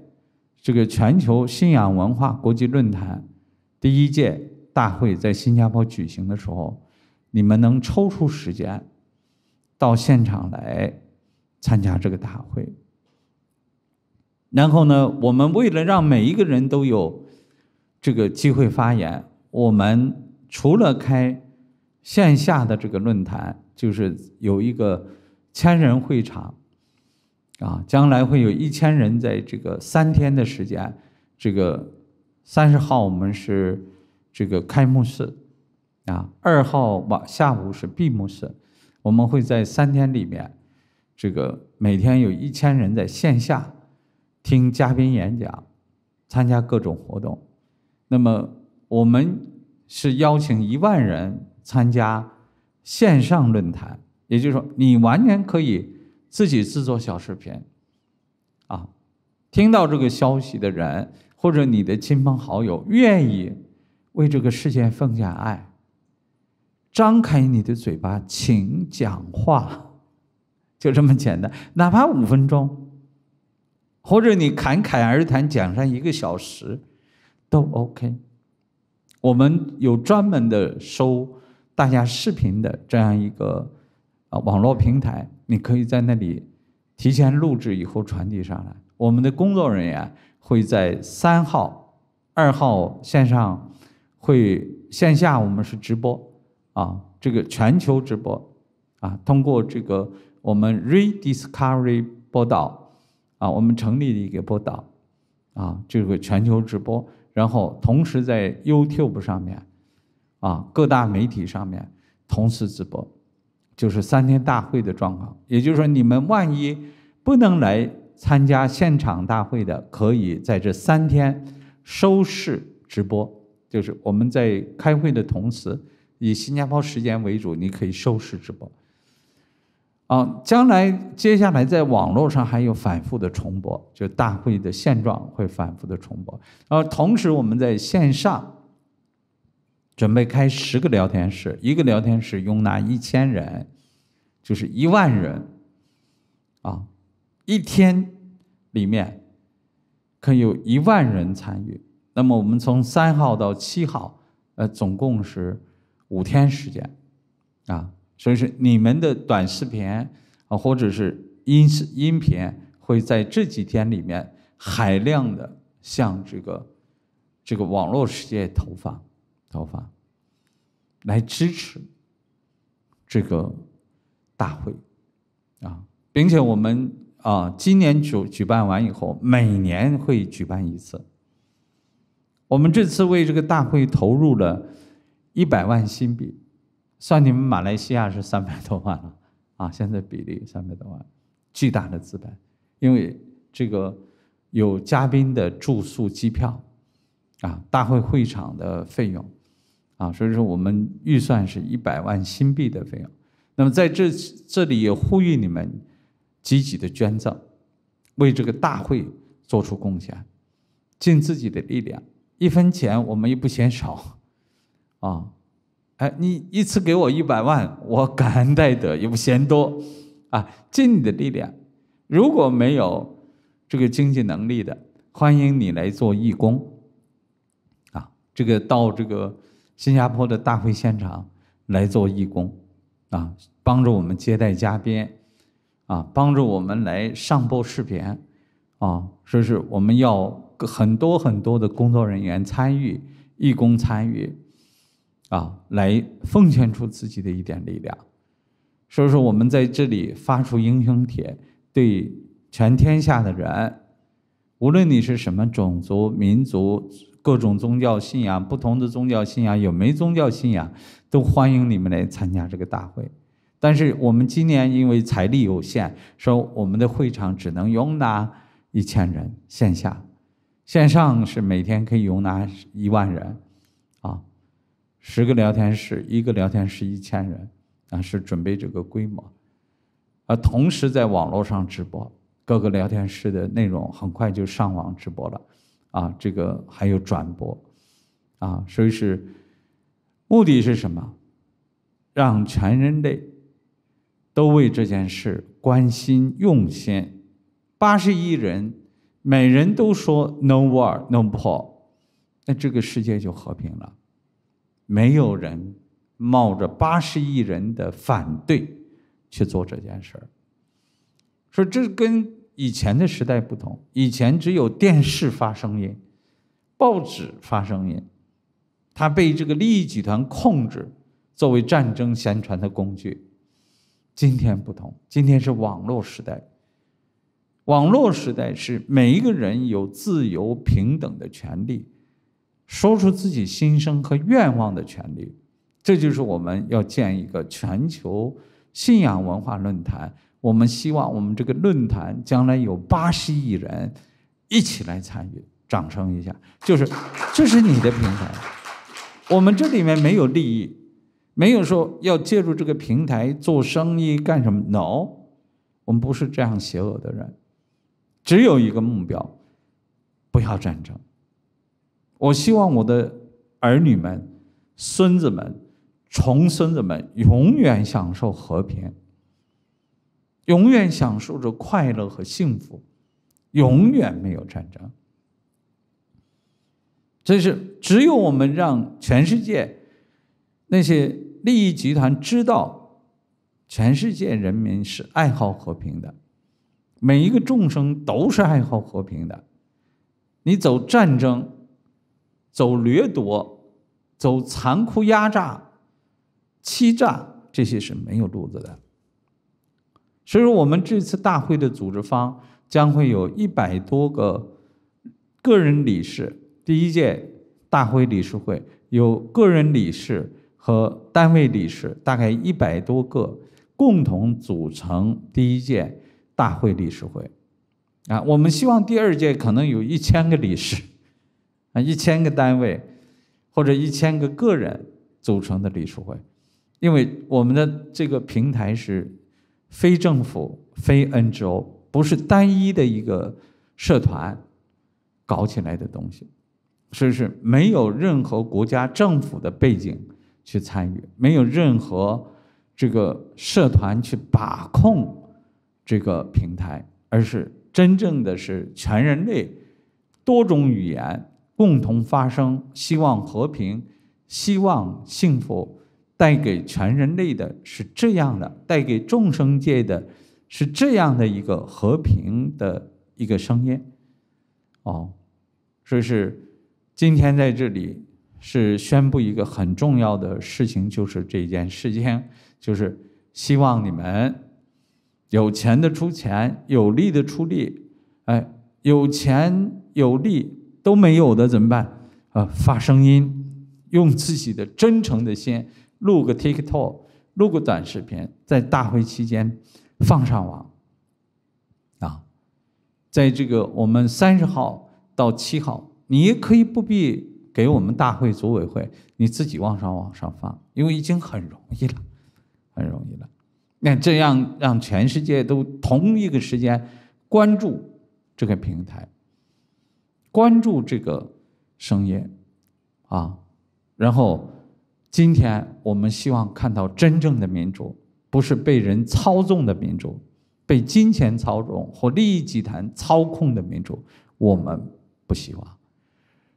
这个全球信仰文化国际论坛第一届大会在新加坡举行的时候，你们能抽出时间到现场来参加这个大会？然后呢，我们为了让每一个人都有这个机会发言，我们除了开线下的这个论坛，就是有一个千人会场。啊，将来会有一千人在这个三天的时间，这个三十号我们是这个开幕式，啊，二号晚下午是闭幕式，我们会在三天里面，这个每天有一千人在线下听嘉宾演讲，参加各种活动。那么我们是邀请一万人参加线上论坛，也就是说，你完全可以。自己制作小视频，啊，听到这个消息的人，或者你的亲朋好友愿意为这个世界奉献爱，张开你的嘴巴，请讲话，就这么简单，哪怕五分钟，或者你侃侃而谈讲上一个小时，都 OK。我们有专门的收大家视频的这样一个啊网络平台。你可以在那里提前录制，以后传递上来。我们的工作人员会在三号、二号线上，会线下我们是直播，啊，这个全球直播，啊，通过这个我们 Rediscovery 播导，啊，我们成立的一个播导，啊，这个全球直播，然后同时在 YouTube 上面，啊，各大媒体上面同时直播。就是三天大会的状况，也就是说，你们万一不能来参加现场大会的，可以在这三天收视直播。就是我们在开会的同时，以新加坡时间为主，你可以收视直播。啊，将来接下来在网络上还有反复的重播，就大会的现状会反复的重播。然后同时我们在线上。准备开十个聊天室，一个聊天室容纳一千人，就是一万人，啊，一天里面可以有一万人参与。那么我们从三号到七号，呃，总共是五天时间，啊，所以说你们的短视频啊，或者是音视音频，会在这几天里面海量的向这个这个网络世界投放。头发，来支持这个大会啊，并且我们啊，今年举举办完以后，每年会举办一次。我们这次为这个大会投入了一百万新币，算你们马来西亚是三百多万了啊。现在比例三百多万，巨大的资本，因为这个有嘉宾的住宿、机票啊，大会会场的费用。啊，所以说我们预算是一百万新币的费用。那么在这这里也呼吁你们积极的捐赠，为这个大会做出贡献，尽自己的力量。一分钱我们也不嫌少，啊，哎，你一次给我一百万，我感恩戴德也不嫌多啊，尽你的力量。如果没有这个经济能力的，欢迎你来做义工，啊，这个到这个。新加坡的大会现场来做义工啊，帮助我们接待嘉宾啊，帮助我们来上报视频啊，说是我们要很多很多的工作人员参与，义工参与啊，来奉献出自己的一点力量。所以说，我们在这里发出英雄帖，对全天下的人，无论你是什么种族、民族。各种宗教信仰，不同的宗教信仰，有没宗教信仰，都欢迎你们来参加这个大会。但是我们今年因为财力有限，说我们的会场只能容纳一千人线下，线上是每天可以容纳一万人，啊，十个聊天室，一个聊天室一千人，啊，是准备这个规模，而同时在网络上直播各个聊天室的内容，很快就上网直播了。啊，这个还有转播，啊，所以是目的是什么？让全人类都为这件事关心用心。八十亿人，每人都说 no war，no p o o r 那这个世界就和平了。没有人冒着八十亿人的反对去做这件事儿，说这跟。以前的时代不同，以前只有电视发声音，报纸发声音，它被这个利益集团控制，作为战争宣传的工具。今天不同，今天是网络时代。网络时代是每一个人有自由平等的权利，说出自己心声和愿望的权利。这就是我们要建一个全球信仰文化论坛。我们希望我们这个论坛将来有八十亿人一起来参与，掌声一下。就是，这是你的平台，我们这里面没有利益，没有说要借助这个平台做生意干什么。No，我们不是这样邪恶的人，只有一个目标，不要战争。我希望我的儿女们、孙子们、重孙子们永远享受和平。永远享受着快乐和幸福，永远没有战争。这是只有我们让全世界那些利益集团知道，全世界人民是爱好和平的，每一个众生都是爱好和平的。你走战争、走掠夺、走残酷压榨、欺诈，这些是没有路子的。所以说，我们这次大会的组织方将会有一百多个个人理事，第一届大会理事会有个人理事和单位理事，大概一百多个共同组成第一届大会理事会。啊，我们希望第二届可能有一千个理事，啊，一千个单位或者一千个个人组成的理事会，因为我们的这个平台是。非政府、非 N G O，不是单一的一个社团搞起来的东西，是是没有任何国家政府的背景去参与，没有任何这个社团去把控这个平台，而是真正的是全人类多种语言共同发声，希望和平，希望幸福。带给全人类的是这样的，带给众生界的，是这样的一个和平的一个声音。哦，所以是今天在这里是宣布一个很重要的事情，就是这件事情，就是希望你们有钱的出钱，有力的出力。哎，有钱有力都没有的怎么办？啊，发声音，用自己的真诚的心。录个 TikTok，录个短视频，在大会期间放上网，啊，在这个我们三十号到七号，你也可以不必给我们大会组委会，你自己往上往上放，因为已经很容易了，很容易了。那这样让全世界都同一个时间关注这个平台，关注这个声音，啊，然后。今天我们希望看到真正的民主，不是被人操纵的民主，被金钱操纵或利益集团操控的民主，我们不希望。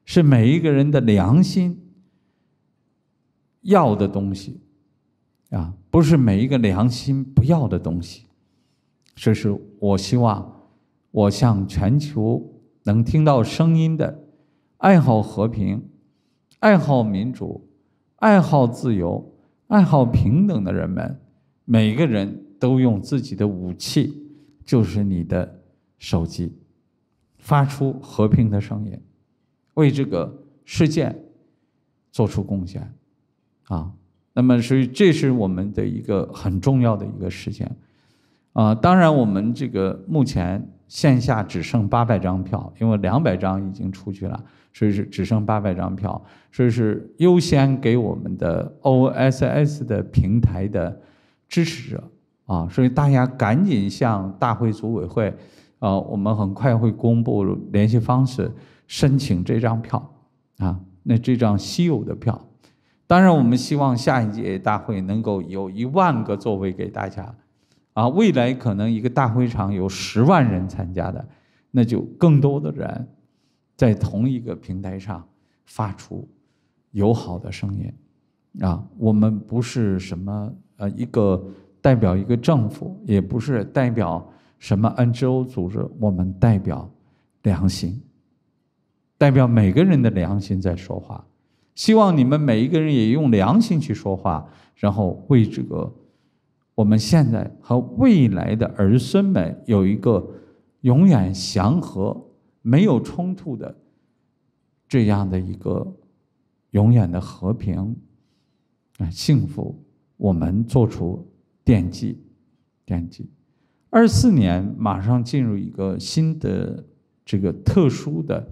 是每一个人的良心要的东西，啊，不是每一个良心不要的东西。这是我希望，我向全球能听到声音的爱好和平、爱好民主。爱好自由、爱好平等的人们，每个人都用自己的武器，就是你的手机，发出和平的声音，为这个事件做出贡献，啊，那么所以这是我们的一个很重要的一个事件啊。当然，我们这个目前线下只剩八百张票，因为两百张已经出去了。所以是只剩八百张票，所以是优先给我们的 OSS 的平台的支持者啊！所以大家赶紧向大会组委会，啊，我们很快会公布联系方式，申请这张票啊！那这张稀有的票，当然我们希望下一届大会能够有一万个座位给大家啊！未来可能一个大会场有十万人参加的，那就更多的人。在同一个平台上发出友好的声音啊！我们不是什么呃一个代表一个政府，也不是代表什么 NGO 组织，我们代表良心，代表每个人的良心在说话。希望你们每一个人也用良心去说话，然后为这个我们现在和未来的儿孙们有一个永远祥和。没有冲突的这样的一个永远的和平啊幸福，我们做出奠基奠基。二四年马上进入一个新的这个特殊的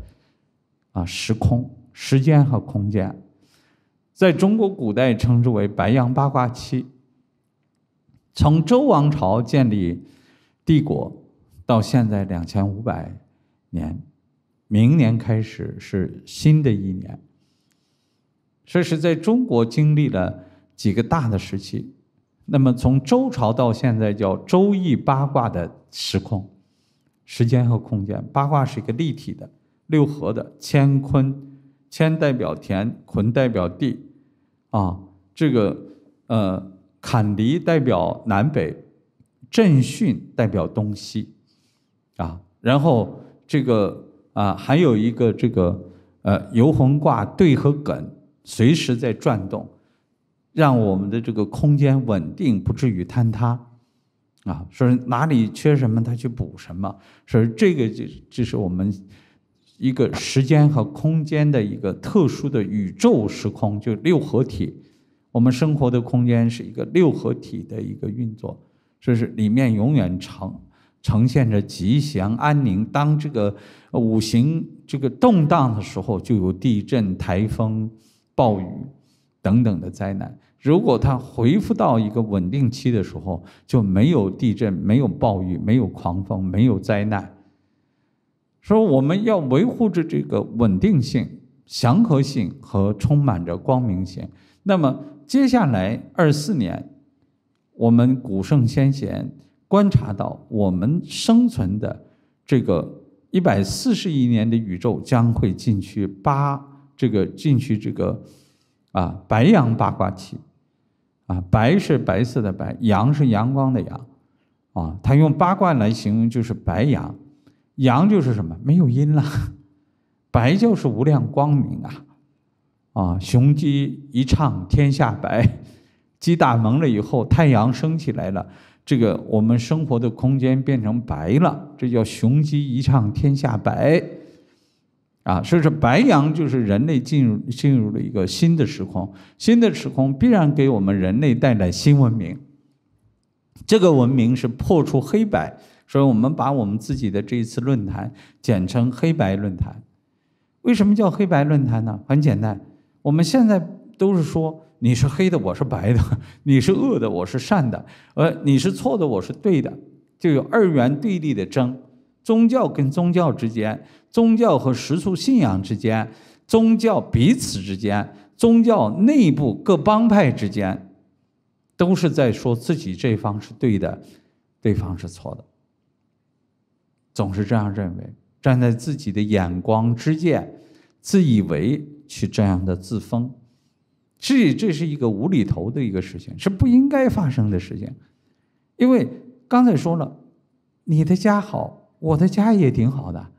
啊时空时间和空间，在中国古代称之为“白羊八卦期”。从周王朝建立帝国到现在两千五百。年，明年开始是新的一年。这是在中国经历了几个大的时期。那么从周朝到现在叫周易八卦的时空、时间和空间，八卦是一个立体的、六合的，乾坤，乾代表天，坤代表地，啊，这个呃坎离代表南北，震巽代表东西，啊，然后。这个啊，还有一个这个呃，游魂卦对和艮，随时在转动，让我们的这个空间稳定，不至于坍塌啊。所以哪里缺什么，它去补什么。所以这个就就是我们一个时间和空间的一个特殊的宇宙时空，就六合体。我们生活的空间是一个六合体的一个运作，所以是里面永远成。呈现着吉祥安宁。当这个五行这个动荡的时候，就有地震、台风、暴雨等等的灾难。如果它恢复到一个稳定期的时候，就没有地震、没有暴雨、没有狂风、没有灾难。说我们要维护着这个稳定性、祥和性和充满着光明性。那么接下来二四年，我们古圣先贤。观察到我们生存的这个一百四十亿年的宇宙将会进去八这个进去这个，啊白羊八卦期，啊白是白色的白，阳是阳光的阳，啊他用八卦来形容就是白羊，阳就是什么没有阴了，白就是无量光明啊，啊雄鸡一唱天下白，鸡打鸣了以后太阳升起来了。这个我们生活的空间变成白了，这叫雄鸡一唱天下白，啊，所以说白羊就是人类进入进入了一个新的时空，新的时空必然给我们人类带来新文明，这个文明是破除黑白，所以我们把我们自己的这一次论坛简称“黑白论坛”。为什么叫“黑白论坛”呢？很简单，我们现在都是说。你是黑的，我是白的；你是恶的，我是善的；呃，你是错的，我是对的。就有二元对立的争，宗教跟宗教之间，宗教和世俗信仰之间，宗教彼此之间，宗教内部各帮派之间，都是在说自己这方是对的，对方是错的，总是这样认为，站在自己的眼光之见，自以为去这样的自封。这这是一个无厘头的一个事情，是不应该发生的事情，因为刚才说了，你的家好，我的家也挺好的，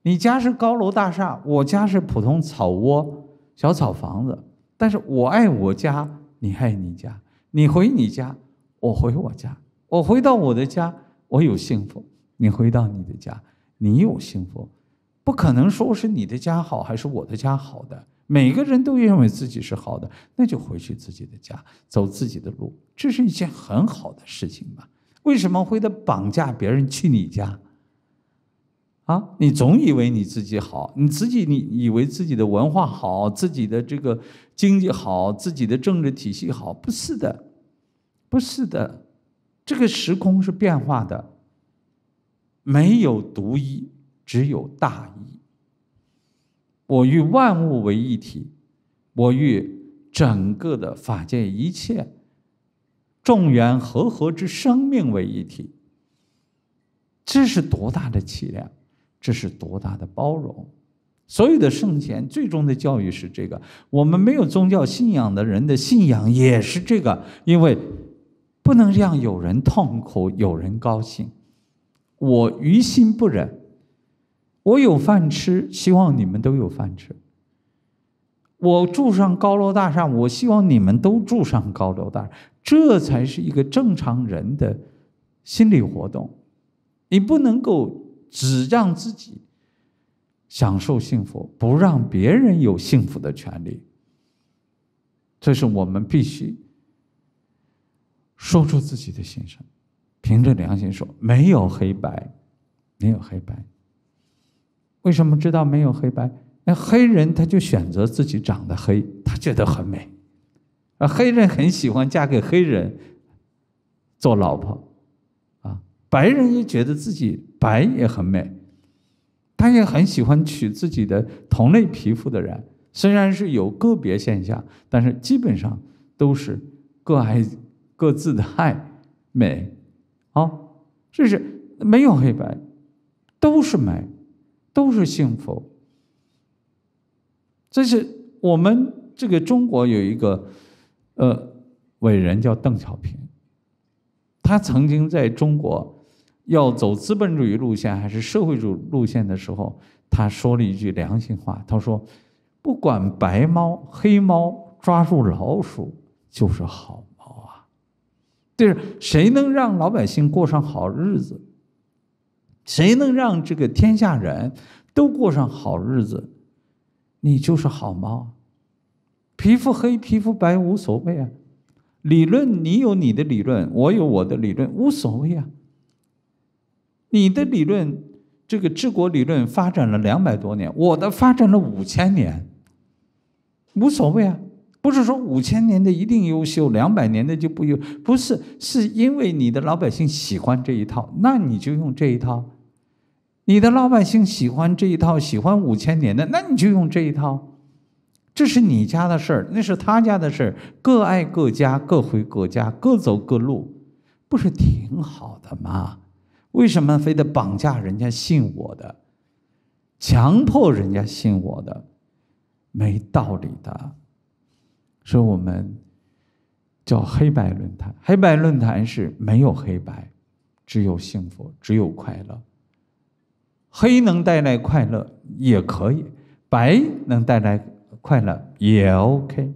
你家是高楼大厦，我家是普通草窝小草房子，但是我爱我家，你爱你家，你回你家，我回我家，我回到我的家我有幸福，你回到你的家你有幸福，不可能说是你的家好还是我的家好的。每个人都认为自己是好的，那就回去自己的家，走自己的路，这是一件很好的事情嘛？为什么会得绑架别人去你家？啊，你总以为你自己好，你自己你以为自己的文化好，自己的这个经济好，自己的政治体系好？不是的，不是的，这个时空是变化的，没有独一，只有大一。我与万物为一体，我与整个的法界一切众缘和合之生命为一体，这是多大的气量，这是多大的包容！所有的圣贤最终的教育是这个。我们没有宗教信仰的人的信仰也是这个，因为不能让有人痛苦，有人高兴，我于心不忍。我有饭吃，希望你们都有饭吃。我住上高楼大厦，我希望你们都住上高楼大厦。这才是一个正常人的心理活动。你不能够只让自己享受幸福，不让别人有幸福的权利。这是我们必须说出自己的心声，凭着良心说：没有黑白，没有黑白。为什么知道没有黑白？那黑人他就选择自己长得黑，他觉得很美。啊，黑人很喜欢嫁给黑人做老婆，啊，白人也觉得自己白也很美，他也很喜欢娶自己的同类皮肤的人。虽然是有个别现象，但是基本上都是各爱各自的爱美，啊，这是没有黑白，都是美。都是幸福。这是我们这个中国有一个呃伟人叫邓小平，他曾经在中国要走资本主义路线还是社会主义路线的时候，他说了一句良心话，他说：“不管白猫黑猫，抓住老鼠就是好猫啊！”就是谁能让老百姓过上好日子？谁能让这个天下人都过上好日子，你就是好猫。皮肤黑、皮肤白无所谓啊。理论你有你的理论，我有我的理论，无所谓啊。你的理论，这个治国理论发展了两百多年，我的发展了五千年，无所谓啊。不是说五千年的一定优秀，两百年的就不优？不是，是因为你的老百姓喜欢这一套，那你就用这一套。你的老百姓喜欢这一套，喜欢五千年的，那你就用这一套。这是你家的事儿，那是他家的事儿，各爱各家，各回各家，各走各路，不是挺好的吗？为什么非得绑架人家信我的，强迫人家信我的？没道理的。说我们叫黑白论坛，黑白论坛是没有黑白，只有幸福，只有快乐。黑能带来快乐也可以，白能带来快乐也 OK。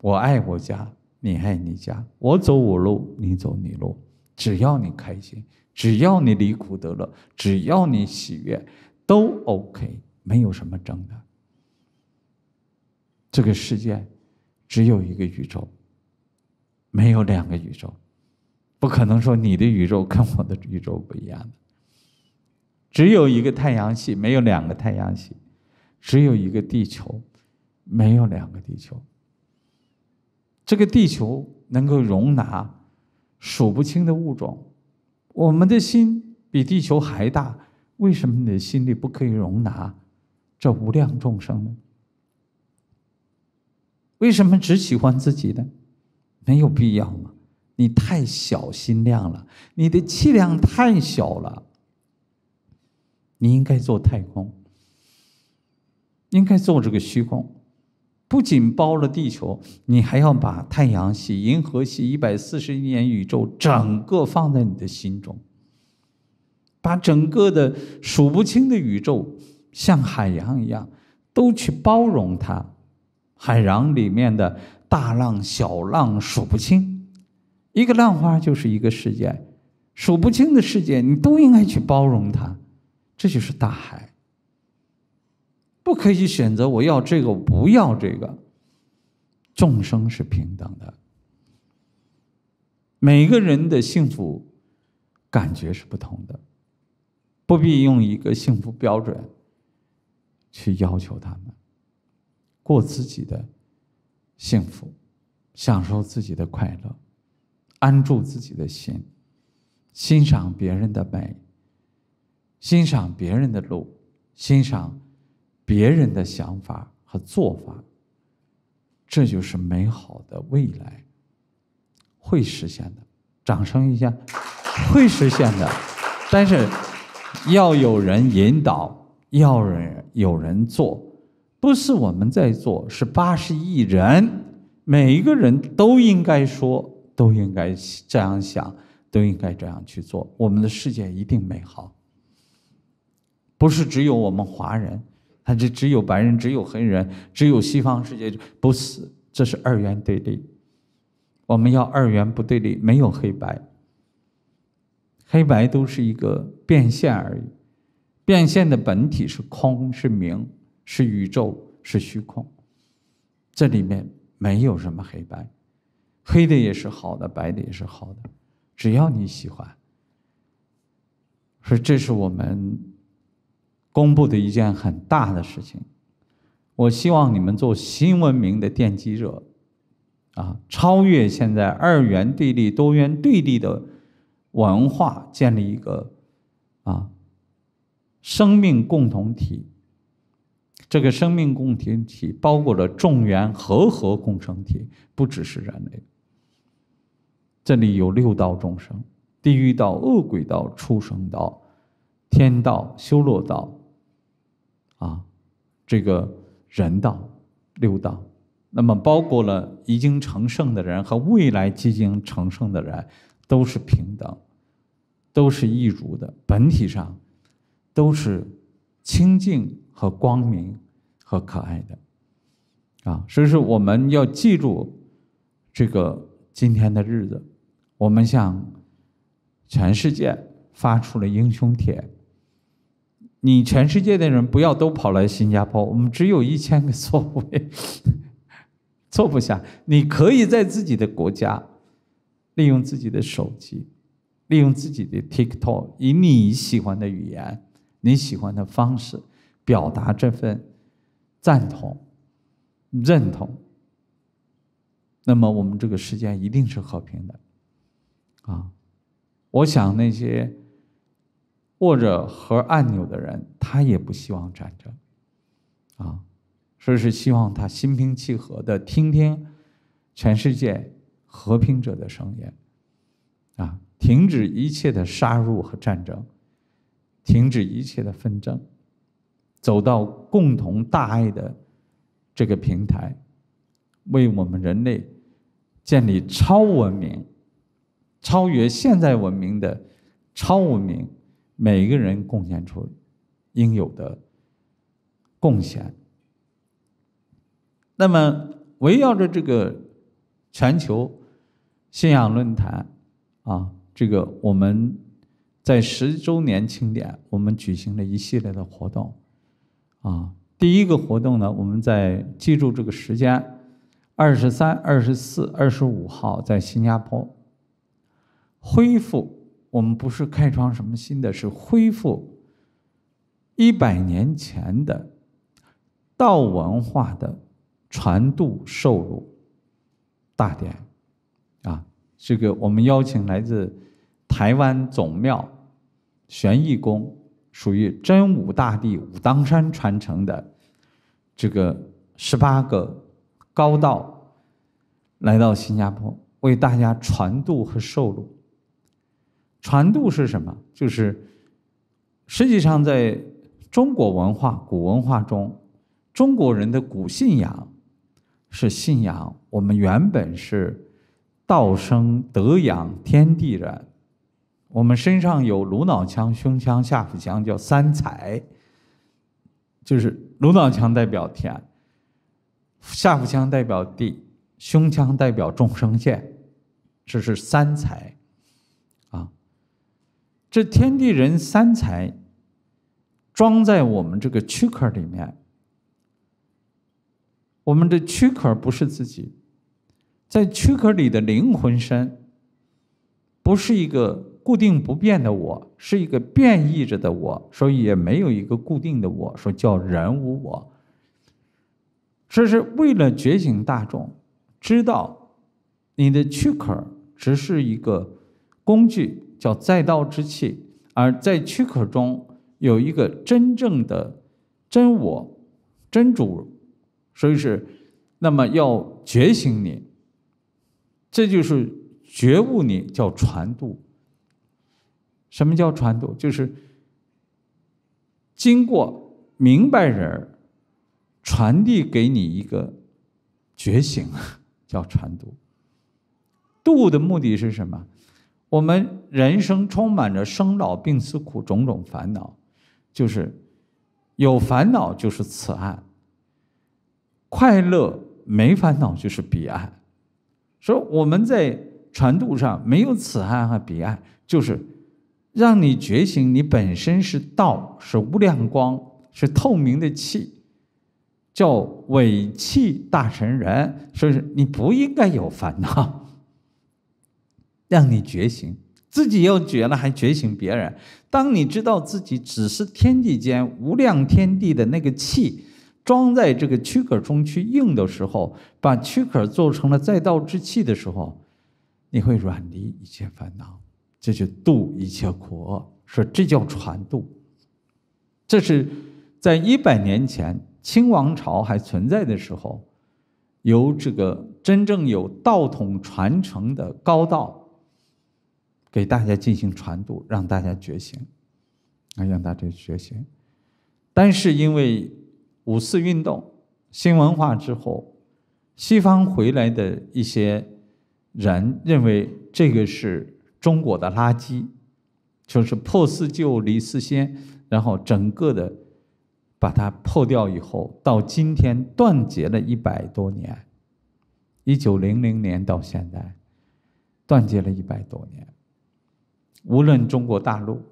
我爱我家，你爱你家，我走我路，你走你路，只要你开心，只要你离苦得乐，只要你喜悦，都 OK，没有什么争的。这个世界只有一个宇宙，没有两个宇宙，不可能说你的宇宙跟我的宇宙不一样。只有一个太阳系，没有两个太阳系；只有一个地球，没有两个地球。这个地球能够容纳数不清的物种，我们的心比地球还大，为什么你的心里不可以容纳这无量众生呢？为什么只喜欢自己呢？没有必要嘛！你太小心量了，你的气量太小了。你应该做太空，应该做这个虚空，不仅包了地球，你还要把太阳系、银河系、一百四十年宇宙整个放在你的心中，把整个的数不清的宇宙像海洋一样，都去包容它。海洋里面的大浪、小浪数不清，一个浪花就是一个世界，数不清的世界，你都应该去包容它。这就是大海，不可以选择我要这个，我不要这个。众生是平等的，每个人的幸福感觉是不同的，不必用一个幸福标准去要求他们。过自己的幸福，享受自己的快乐，安住自己的心，欣赏别人的美，欣赏别人的路，欣赏别人的想法和做法，这就是美好的未来，会实现的。掌声一下，会实现的，但是要有人引导，要人有人做。不是我们在做，是八十亿人，每一个人都应该说，都应该这样想，都应该这样去做。我们的世界一定美好。不是只有我们华人，还是只有白人，只有黑人，只有西方世界，不是，这是二元对立。我们要二元不对立，没有黑白，黑白都是一个变现而已，变现的本体是空，是明。是宇宙，是虚空，这里面没有什么黑白，黑的也是好的，白的也是好的，只要你喜欢。所以这是我们公布的一件很大的事情。我希望你们做新文明的奠基者，啊，超越现在二元对立、多元对立的文化，建立一个啊生命共同体。这个生命共同体包括了众缘和合共生体，不只是人类。这里有六道众生：地狱道、恶鬼道、畜生道、天道、修罗道，啊，这个人道六道。那么，包括了已经成圣的人和未来即将成圣的人，都是平等，都是一如的本体上，都是清净。和光明和可爱的，啊，所以说我们要记住这个今天的日子。我们向全世界发出了英雄帖。你全世界的人不要都跑来新加坡，我们只有一千个座位，坐不下。你可以在自己的国家，利用自己的手机，利用自己的 TikTok，以你喜欢的语言，你喜欢的方式。表达这份赞同、认同，那么我们这个世界一定是和平的啊！我想那些握着核按钮的人，他也不希望战争啊，说是希望他心平气和的听听全世界和平者的声音啊，停止一切的杀戮和战争，停止一切的纷争。走到共同大爱的这个平台，为我们人类建立超文明、超越现代文明的超文明，每个人贡献出应有的贡献。那么，围绕着这个全球信仰论坛啊，这个我们在十周年庆典，我们举行了一系列的活动。啊，第一个活动呢，我们在记住这个时间，二十三、二十四、二十五号在新加坡恢复。我们不是开创什么新的，是恢复一百年前的道文化的传度授乳大典啊。这个我们邀请来自台湾总庙玄义宫。属于真武大帝武当山传承的这个十八个高道来到新加坡，为大家传渡和授录。传渡是什么？就是实际上在中国文化古文化中，中国人的古信仰是信仰我们原本是道生德养天地人。我们身上有颅脑腔、胸腔、下腹腔，叫三才，就是颅脑腔代表天，下腹腔代表地，胸腔代表众生线，这是三才，啊，这天地人三才装在我们这个躯壳里面，我们的躯壳不是自己，在躯壳里的灵魂身，不是一个。固定不变的我是一个变异着的我，所以也没有一个固定的我，说叫人无我。这是为了觉醒大众，知道你的躯壳只是一个工具，叫载道之器；而在躯壳中有一个真正的真我、真主，所以是那么要觉醒你，这就是觉悟你，叫传度。什么叫传度？就是经过明白人儿传递给你一个觉醒，叫传度。度的目的是什么？我们人生充满着生老病死苦种种烦恼，就是有烦恼就是此岸，快乐没烦恼就是彼岸。所以我们在传度上没有此岸和彼岸，就是。让你觉醒，你本身是道，是无量光，是透明的气，叫“伪气大成人”。所以你不应该有烦恼。让你觉醒，自己又觉了，还觉醒别人。当你知道自己只是天地间无量天地的那个气，装在这个躯壳中去应的时候，把躯壳做成了再道之气的时候，你会远离一切烦恼。就去度一切苦厄，说这叫传度。这是在一百年前清王朝还存在的时候，由这个真正有道统传承的高道给大家进行传度，让大家觉醒，啊，让大家觉醒。但是因为五四运动、新文化之后，西方回来的一些人认为这个是。中国的垃圾就是破四旧、立四新，然后整个的把它破掉以后，到今天断绝了一百多年，一九零零年到现在断绝了一百多年。无论中国大陆、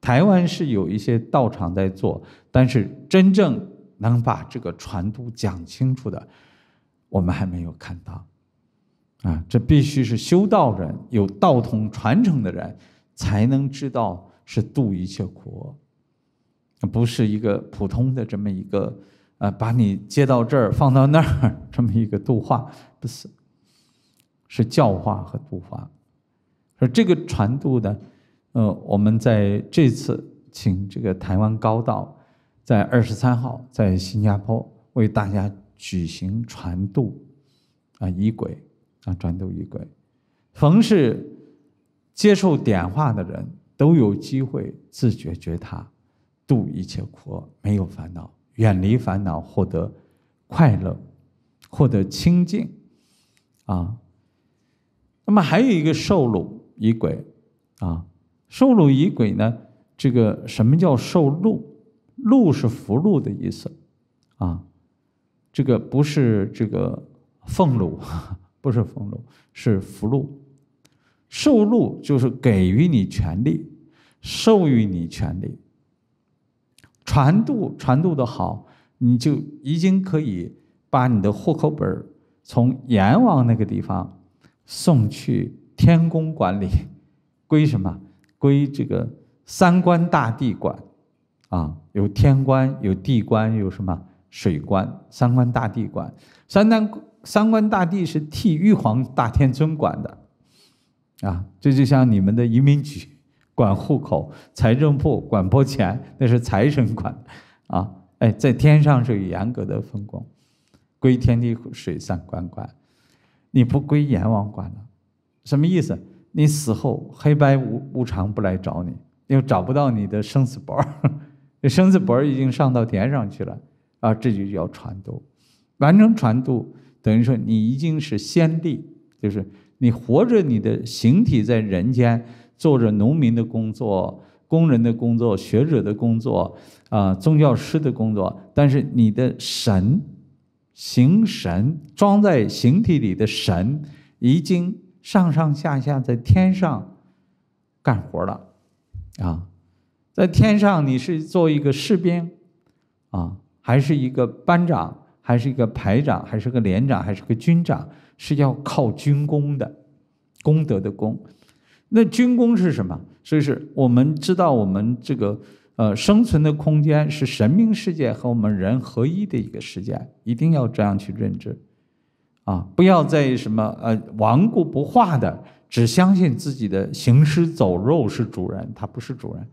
台湾，是有一些道场在做，但是真正能把这个传统讲清楚的，我们还没有看到。啊，这必须是修道人、有道统传承的人，才能知道是度一切苦厄，不是一个普通的这么一个，呃，把你接到这儿、放到那儿 这么一个度化，不是，是教化和度化。说这个传度的，呃，我们在这次请这个台湾高道，在二十三号在新加坡为大家举行传度啊仪轨。啊，转度愚鬼，凡是接受点化的人，都有机会自觉觉他，度一切苦厄，没有烦恼，远离烦恼，获得快乐，获得清净。啊，那么还有一个受禄愚鬼，啊，受禄愚鬼呢？这个什么叫受禄？禄是福禄的意思，啊，这个不是这个俸禄。不是俸禄，是福禄，受禄就是给予你权利，授予你权利。传渡传渡的好，你就已经可以把你的户口本从阎王那个地方送去天宫管理，归什么？归这个三官大帝管，啊，有天官，有地官，有什么水官？三官大帝管三单。三官大帝是替玉皇大天尊管的，啊，这就像你们的移民局管户口，财政部管拨钱，那是财神管，啊，哎，在天上是有严格的分工，归天地水三官管，你不归阎王管了，什么意思？你死后黑白无无常不来找你，又找不到你的生死簿儿，生死簿已经上到天上去了，啊，这就叫传度，完成传度。等于说，你已经是先帝，就是你活着，你的形体在人间做着农民的工作、工人的工作、学者的工作啊、宗教师的工作，但是你的神形神装在形体里的神，已经上上下下在天上干活了啊，在天上你是做一个士兵啊，还是一个班长？还是一个排长，还是个连长，还是个军长，是要靠军功的，功德的功。那军功是什么？所以是我们知道，我们这个呃生存的空间是神明世界和我们人合一的一个世界，一定要这样去认知啊！不要在什么呃顽固不化的，只相信自己的行尸走肉是主人，他不是主人。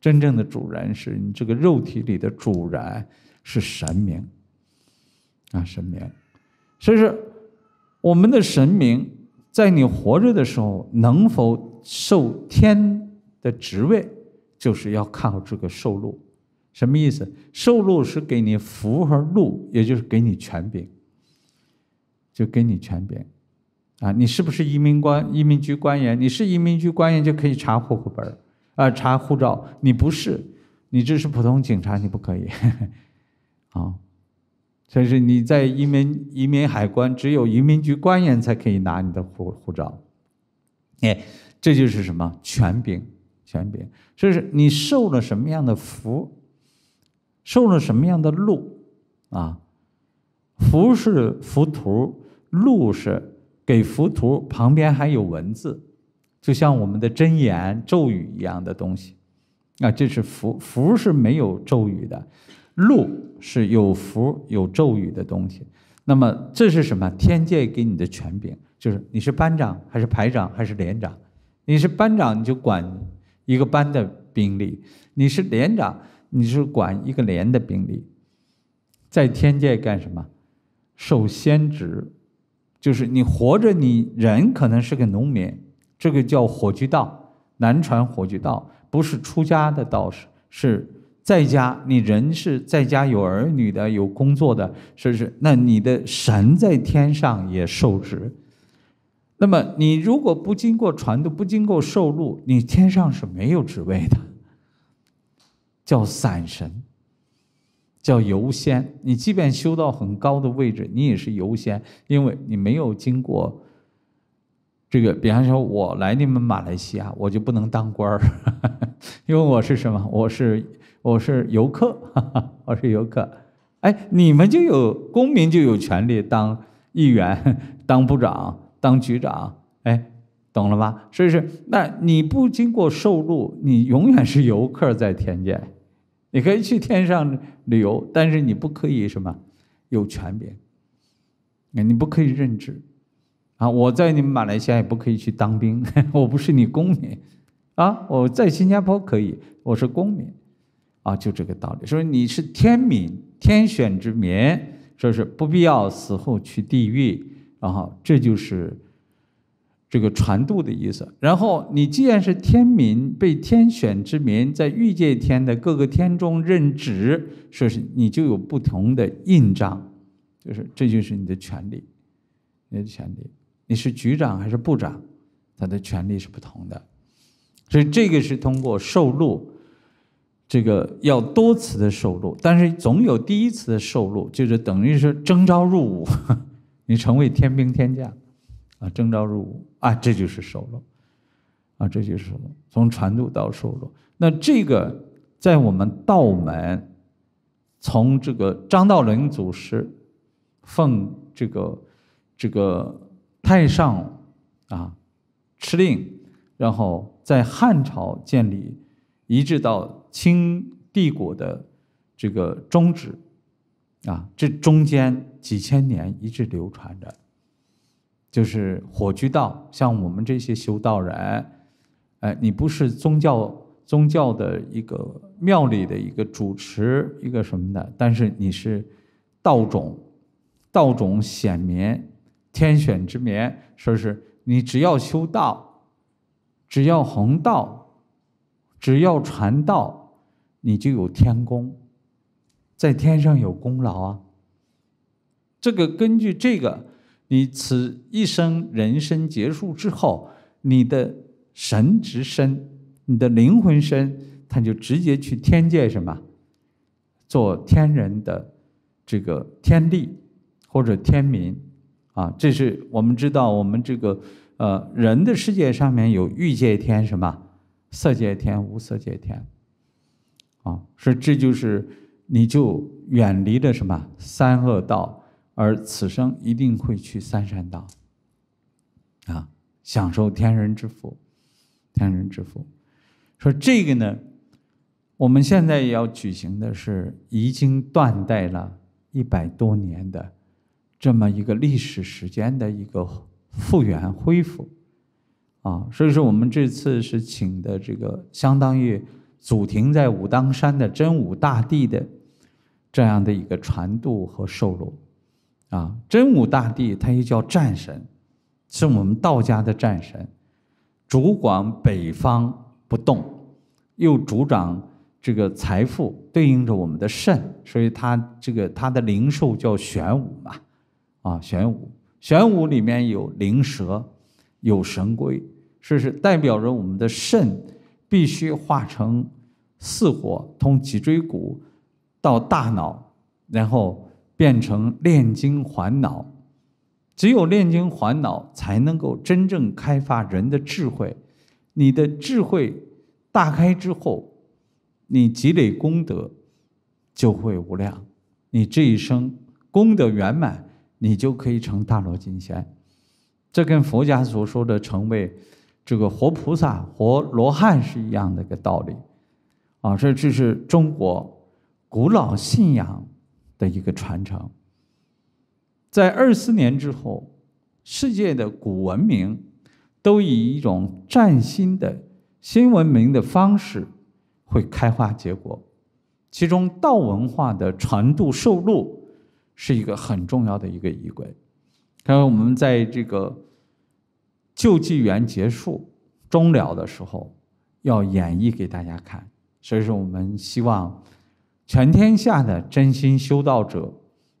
真正的主人是你这个肉体里的主人是神明。啊，神明，所以说，我们的神明在你活着的时候能否受天的职位，就是要靠这个受禄。什么意思？受禄是给你福和禄，也就是给你权柄，就给你权柄。啊，你是不是移民官、移民局官员？你是移民局官员就可以查户口本儿啊，查护照。你不是，你只是普通警察，你不可以。啊。这是你在移民移民海关，只有移民局官员才可以拿你的护护照。哎，这就是什么权柄？权柄。就是你受了什么样的福，受了什么样的禄啊？福是浮图，禄是给浮图旁边还有文字，就像我们的真言咒语一样的东西。那这是福，福是没有咒语的禄是有符有咒语的东西，那么这是什么？天界给你的权柄，就是你是班长还是排长还是连长，你是班长你就管一个班的兵力，你是连长你是管一个连的兵力，在天界干什么？受仙职，就是你活着你人可能是个农民，这个叫火炬道，南传火炬道不是出家的道士是。在家，你人是在家有儿女的，有工作的，是不是？那你的神在天上也受职。那么你如果不经过传度，不经过受禄，你天上是没有职位的，叫散神，叫游仙。你即便修到很高的位置，你也是游仙，因为你没有经过这个。比方说，我来你们马来西亚，我就不能当官儿，因为我是什么？我是。我是游客，哈哈，我是游客，哎，你们就有公民就有权利当议员、当部长、当局长，哎，懂了吧？所以是，那你不经过受禄，你永远是游客在天界，你可以去天上旅游，但是你不可以什么有权柄，你不可以任职。啊，我在你们马来西亚也不可以去当兵，我不是你公民。啊，我在新加坡可以，我是公民。啊，就这个道理。说你是天民，天选之民，说是不必要死后去地狱，然后这就是这个传度的意思。然后你既然是天民，被天选之民，在欲界天的各个天中任职，说是你就有不同的印章，就是这就是你的权利，你的权利。你是局长还是部长，他的权利是不同的。所以这个是通过受禄。这个要多次的受戮，但是总有第一次的受戮，就是等于是征召入伍，你成为天兵天将，啊，征召入伍啊，这就是受戮。啊，这就是受从传度到受禄。那这个在我们道门，从这个张道陵祖师奉这个这个太上啊敕令，然后在汉朝建立，一直到。清帝国的这个宗旨啊，这中间几千年一直流传着，就是火居道。像我们这些修道人，哎，你不是宗教宗教的一个庙里的一个主持一个什么的，但是你是道种，道种显民，天选之民。说是你只要修道，只要弘道，只要传道。你就有天功，在天上有功劳啊。这个根据这个，你此一生人生结束之后，你的神之身，你的灵魂身，他就直接去天界什么，做天人的这个天地或者天民啊。这是我们知道，我们这个呃人的世界上面有欲界天、什么色界天、无色界天。啊，所以这就是，你就远离了什么三恶道，而此生一定会去三善道，啊，享受天人之福，天人之福。说这个呢，我们现在也要举行的是已经断代了一百多年的，这么一个历史时间的一个复原恢复，啊，所以说我们这次是请的这个相当于。祖庭在武当山的真武大帝的这样的一个传度和受罗，啊，真武大帝他又叫战神，是我们道家的战神，主管北方不动，又主掌这个财富，对应着我们的肾，所以他这个他的灵兽叫玄武嘛，啊，玄武，玄武里面有灵蛇，有神龟，是是代表着我们的肾。必须化成四火，通脊椎骨到大脑，然后变成炼精还脑。只有炼精还脑，才能够真正开发人的智慧。你的智慧大开之后，你积累功德就会无量。你这一生功德圆满，你就可以成大罗金仙。这跟佛家所说的成为。这个活菩萨、活罗汉是一样的一个道理，啊，这这是中国古老信仰的一个传承。在二四年之后，世界的古文明都以一种崭新的新文明的方式会开花结果，其中道文化的传度受禄是一个很重要的一个仪轨。刚看我们在这个。救济缘结束终了的时候，要演绎给大家看。所以说，我们希望全天下的真心修道者，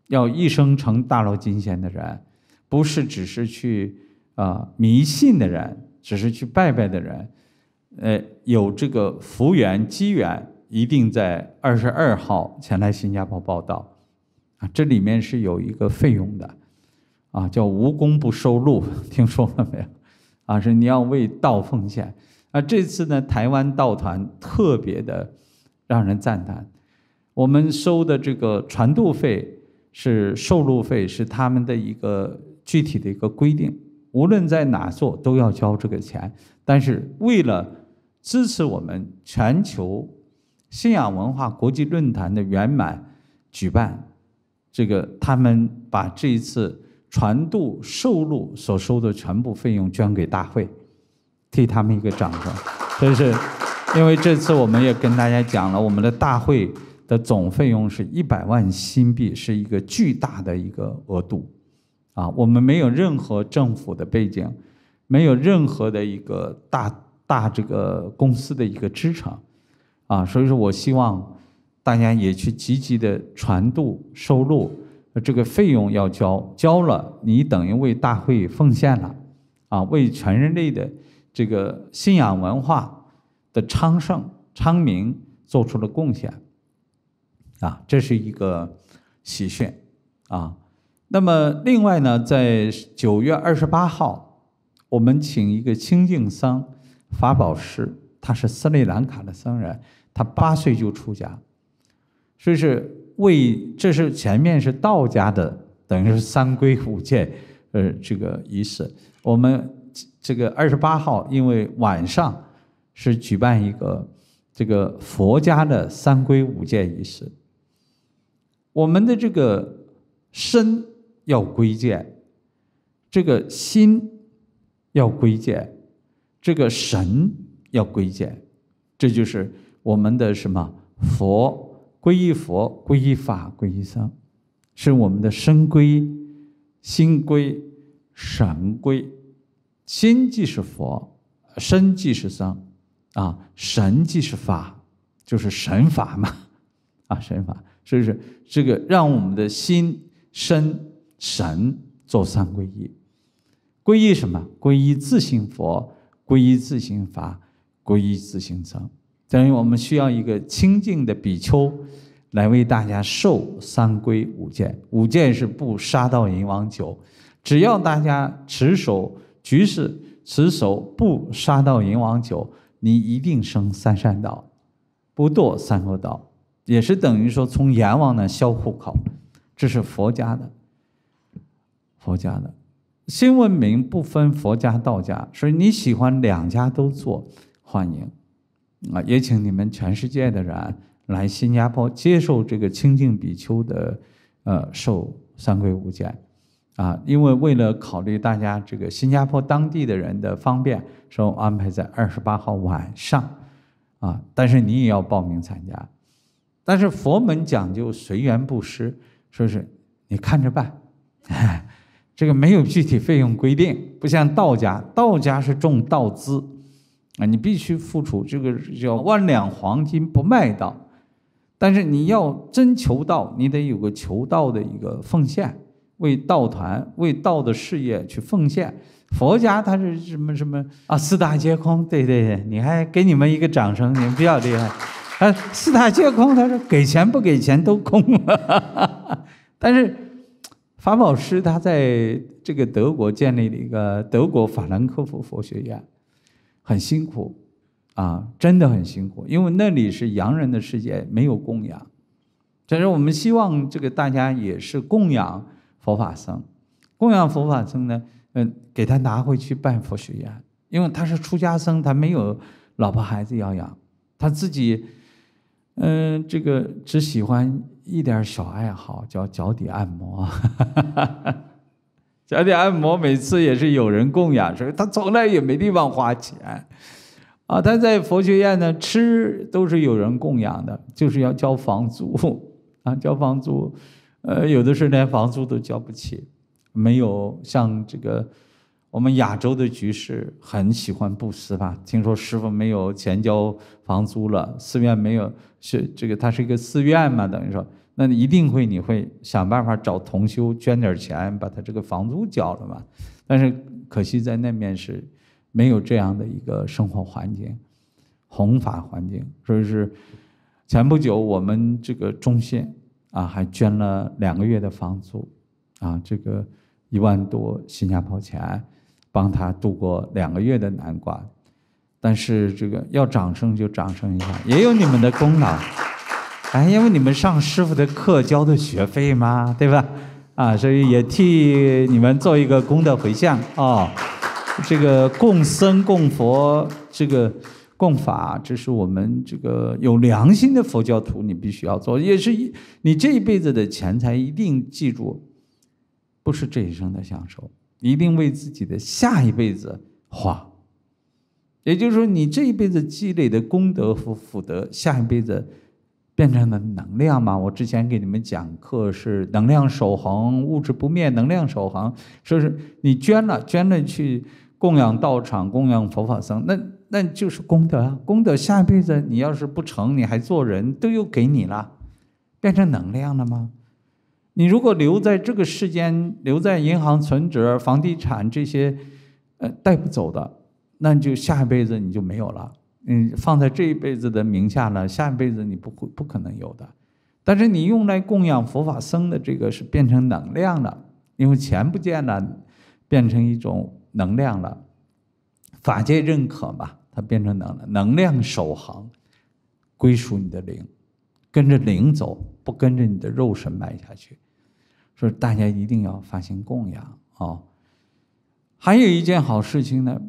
要一生成大罗金仙的人，不是只是去啊迷信的人，只是去拜拜的人，呃，有这个福缘机缘，一定在二十二号前来新加坡报道啊。这里面是有一个费用的，啊，叫无功不收禄，听说了没有？啊，是你要为道奉献。啊，这次呢，台湾道团特别的让人赞叹。我们收的这个船渡费是受路费，是他们的一个具体的一个规定。无论在哪做，都要交这个钱。但是为了支持我们全球信仰文化国际论坛的圆满举办，这个他们把这一次。船渡受禄所收的全部费用捐给大会，替他们一个掌声，就是因为这次我们也跟大家讲了，我们的大会的总费用是一百万新币，是一个巨大的一个额度，啊，我们没有任何政府的背景，没有任何的一个大大这个公司的一个支撑，啊，所以说我希望，大家也去积极的传渡收入。这个费用要交，交了你等于为大会奉献了，啊，为全人类的这个信仰文化的昌盛昌明做出了贡献，啊，这是一个喜讯，啊，那么另外呢，在九月二十八号，我们请一个清净僧法宝师，他是斯里兰卡的僧人，他八岁就出家，所以是。为这是前面是道家的，等于是三规五戒，呃，这个仪式。我们这个二十八号，因为晚上是举办一个这个佛家的三规五戒仪式。我们的这个身要归戒，这个心要归戒，这个神要归戒，这就是我们的什么佛。皈依佛，皈依法，皈依僧，是我们的身皈、心皈、神皈。心即是佛，身即是僧，啊，神即是法，就是神法嘛，啊，神法，以是这个让我们的心、身、神做三皈依。皈依什么？皈依自性佛，皈依自性法，皈依自性僧。等于我们需要一个清净的比丘来为大家受三规五戒。五戒是不杀盗淫、妄、酒。只要大家持守，局势，持守不杀盗淫、妄、酒，你一定生三善道，不堕三恶道。也是等于说从阎王那消户口，这是佛家的。佛家的新文明不分佛家道家，所以你喜欢两家都做，欢迎。啊，也请你们全世界的人来新加坡接受这个清净比丘的，呃，受三皈五戒，啊，因为为了考虑大家这个新加坡当地的人的方便，说安排在二十八号晚上，啊，但是你也要报名参加。但是佛门讲究随缘布施，说是你看着办，这个没有具体费用规定，不像道家，道家是重道资。啊，你必须付出这个叫万两黄金不卖道，但是你要真求道，你得有个求道的一个奉献，为道团、为道的事业去奉献。佛家他是什么什么啊？四大皆空，对对对，你还给你们一个掌声，你们比较厉害。啊，四大皆空，他说给钱不给钱都空。但是法宝师他在这个德国建立了一个德国法兰克福佛学院。很辛苦，啊，真的很辛苦，因为那里是洋人的世界，没有供养。这是我们希望这个大家也是供养佛法僧，供养佛法僧呢，嗯，给他拿回去办佛学院，因为他是出家僧，他没有老婆孩子要养，他自己，嗯，这个只喜欢一点小爱好，叫脚底按摩。家里按摩每次也是有人供养，所以他从来也没地方花钱，啊，他在佛学院呢，吃都是有人供养的，就是要交房租，啊，交房租，呃，有的是连房租都交不起，没有像这个我们亚洲的局势，很喜欢布施吧？听说师傅没有钱交房租了，寺院没有是这个，它是一个寺院嘛，等于说。那一定会，你会想办法找同修捐点钱，把他这个房租交了嘛？但是可惜在那边是，没有这样的一个生活环境，弘法环境。所以是前不久我们这个中信啊，还捐了两个月的房租，啊，这个一万多新加坡钱，帮他度过两个月的难关。但是这个要掌声就掌声一下，也有你们的功劳。哎，因为你们上师傅的课交的学费嘛，对吧？啊，所以也替你们做一个功德回向哦。这个共僧共佛，这个共法，这是我们这个有良心的佛教徒，你必须要做。也是你这一辈子的钱财，一定记住，不是这一生的享受，一定为自己的下一辈子花。也就是说，你这一辈子积累的功德和福德，下一辈子。变成了能量嘛？我之前给你们讲课是能量守恒，物质不灭，能量守恒。说是你捐了，捐了去供养道场，供养佛法僧，那那就是功德啊！功德下辈子你要是不成，你还做人，都又给你了，变成能量了吗？你如果留在这个世间，留在银行存折、房地产这些呃带不走的，那就下一辈子你就没有了。嗯，放在这一辈子的名下了，下一辈子你不会不可能有的。但是你用来供养佛法僧的这个是变成能量了，因为钱不见了，变成一种能量了。法界认可嘛，它变成能能量守恒，归属你的灵，跟着灵走，不跟着你的肉身埋下去。所以大家一定要发心供养哦。还有一件好事情呢。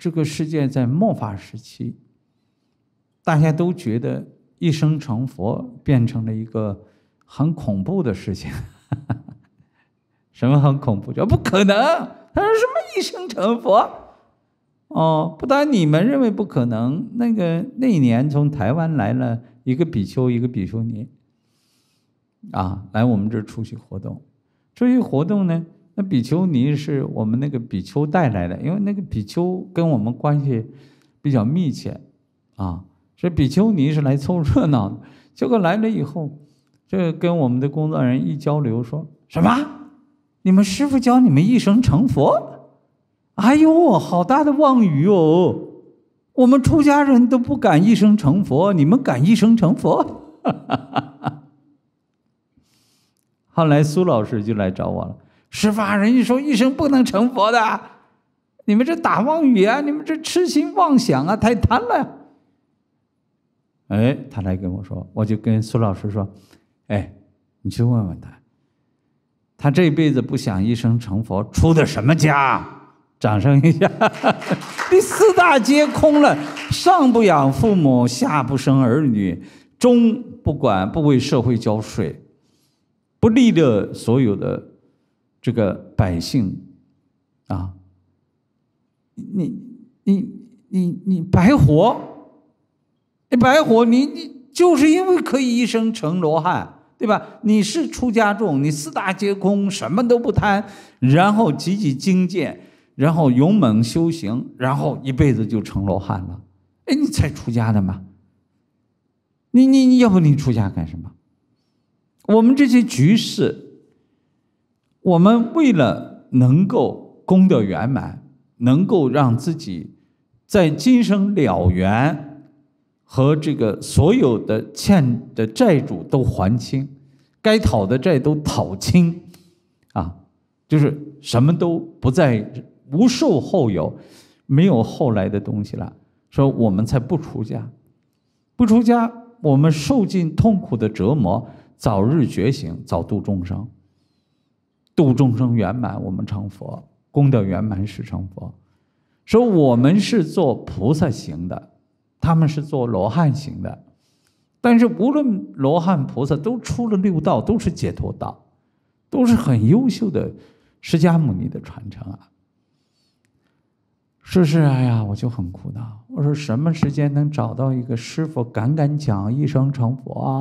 这个世界在末法时期，大家都觉得一生成佛变成了一个很恐怖的事情。什么很恐怖？叫不可能。他说什么一生成佛？哦，不单你们认为不可能。那个那年从台湾来了一个比丘，一个比丘尼，啊，来我们这出席活动。出席活动呢？那比丘尼是我们那个比丘带来的，因为那个比丘跟我们关系比较密切啊，所以比丘尼是来凑热闹的。结果来了以后，这跟我们的工作人员一交流，说什么？你们师傅教你们一生成佛？哎呦，好大的妄语哦！我们出家人都不敢一生成佛，你们敢一生成佛？后来苏老师就来找我了。师法人家说一生不能成佛的，你们这打妄语啊！你们这痴心妄想啊！太贪了！哎，他来跟我说，我就跟苏老师说：“哎，你去问问他，他这辈子不想一生成佛，出的什么家？”掌声一下，第四大皆空了，上不养父母，下不生儿女，中不管不为社会交税，不利的所有的。这个百姓啊，你你你你白活，你白活，你你就是因为可以一生成罗汉，对吧？你是出家众，你四大皆空，什么都不贪，然后积积精进，然后勇猛修行，然后一辈子就成罗汉了。哎，你才出家的嘛？你你你要不你出家干什么？我们这些居士。我们为了能够功德圆满，能够让自己在今生了缘和这个所有的欠的债主都还清，该讨的债都讨清，啊，就是什么都不再无受后有，没有后来的东西了。说我们才不出家，不出家，我们受尽痛苦的折磨，早日觉醒，早度众生。度众生圆满，我们成佛；功德圆满是成佛。说我们是做菩萨行的，他们是做罗汉行的。但是无论罗汉、菩萨，都出了六道，都是解脱道，都是很优秀的释迦牟尼的传承啊！是是？哎呀，我就很苦恼。我说什么时间能找到一个师傅，敢敢讲一生成佛啊？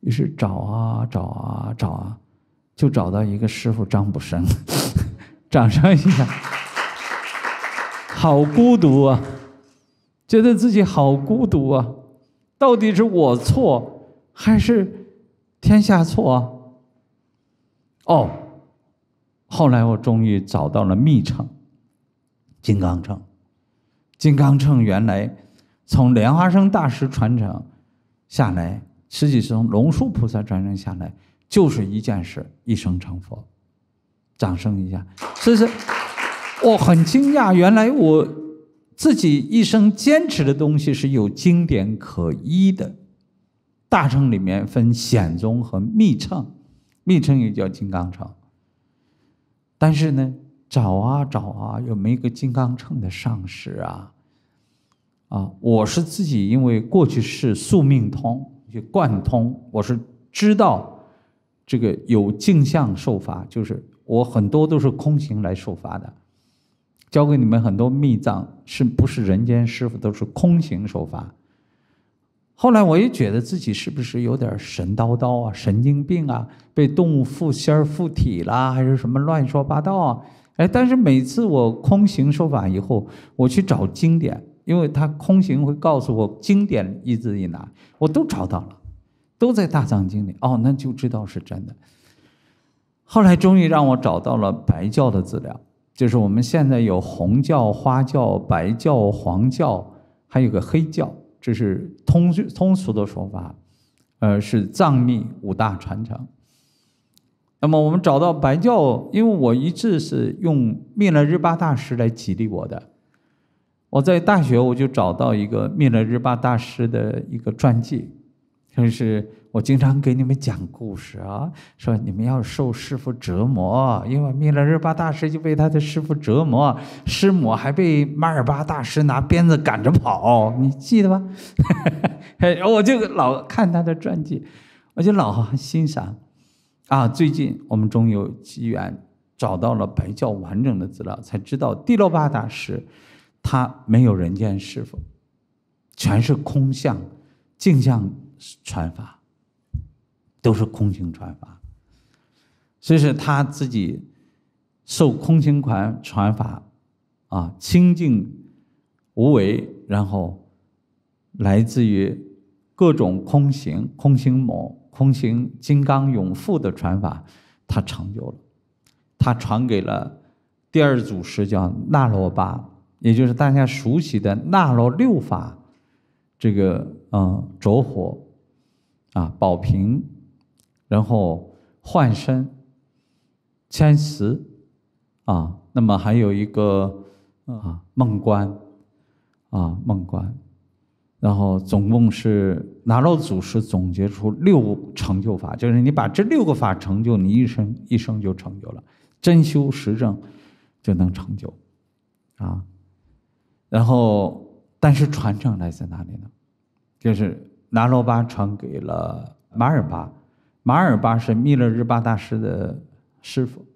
于是找啊找啊找啊。就找到一个师傅张卜生，掌声一下，好孤独啊，觉得自己好孤独啊，到底是我错还是天下错啊？哦，后来我终于找到了密乘，金刚乘，金刚乘原来从莲花生大师传承下来，实际是从龙树菩萨传承下来。就是一件事，一生成佛，掌声一下。所以，我很惊讶，原来我自己一生坚持的东西是有经典可依的。大乘里面分显宗和密乘，密乘也叫金刚乘。但是呢，找啊找啊，又没个金刚乘的上师啊。啊，我是自己，因为过去是宿命通，就贯通，我是知道。这个有镜像受罚，就是我很多都是空行来受罚的，教给你们很多密藏，是不是人间师傅都是空行受罚？后来我也觉得自己是不是有点神叨叨啊，神经病啊，被动物附仙儿附体啦，还是什么乱说八道啊？哎，但是每次我空行受罚以后，我去找经典，因为他空行会告诉我经典一字一拿，我都找到了。都在大藏经里哦，那就知道是真的。后来终于让我找到了白教的资料，就是我们现在有红教、花教、白教、黄教，还有个黑教，这是通通俗的说法，呃，是藏密五大传承。那么我们找到白教，因为我一直是用密勒日巴大师来激励我的，我在大学我就找到一个密勒日巴大师的一个传记。就是我经常给你们讲故事啊，说你们要受师傅折磨，因为灭了热巴大师就被他的师傅折磨，师母还被马尔巴大师拿鞭子赶着跑，你记得吗？我就老看他的传记，我就老欣赏啊。最近我们终有机缘找到了白教完整的资料，才知道地洛巴大师他没有人间师傅，全是空相、镜相。传法都是空行传法，所以说他自己受空行传传法啊，清净无为，然后来自于各种空行、空行某，空行金刚永复的传法，他成就了。他传给了第二祖师叫那罗巴，也就是大家熟悉的那罗六法，这个嗯着火。啊，保平，然后幻身，迁识，啊，那么还有一个啊，孟观，啊，孟观，然后总共是南无祖师总结出六成就法，就是你把这六个法成就，你一生一生就成就了，真修实证就能成就，啊，然后但是传承来自哪里呢？就是。拿罗巴传给了马尔巴，马尔巴是密勒日巴大师的师傅，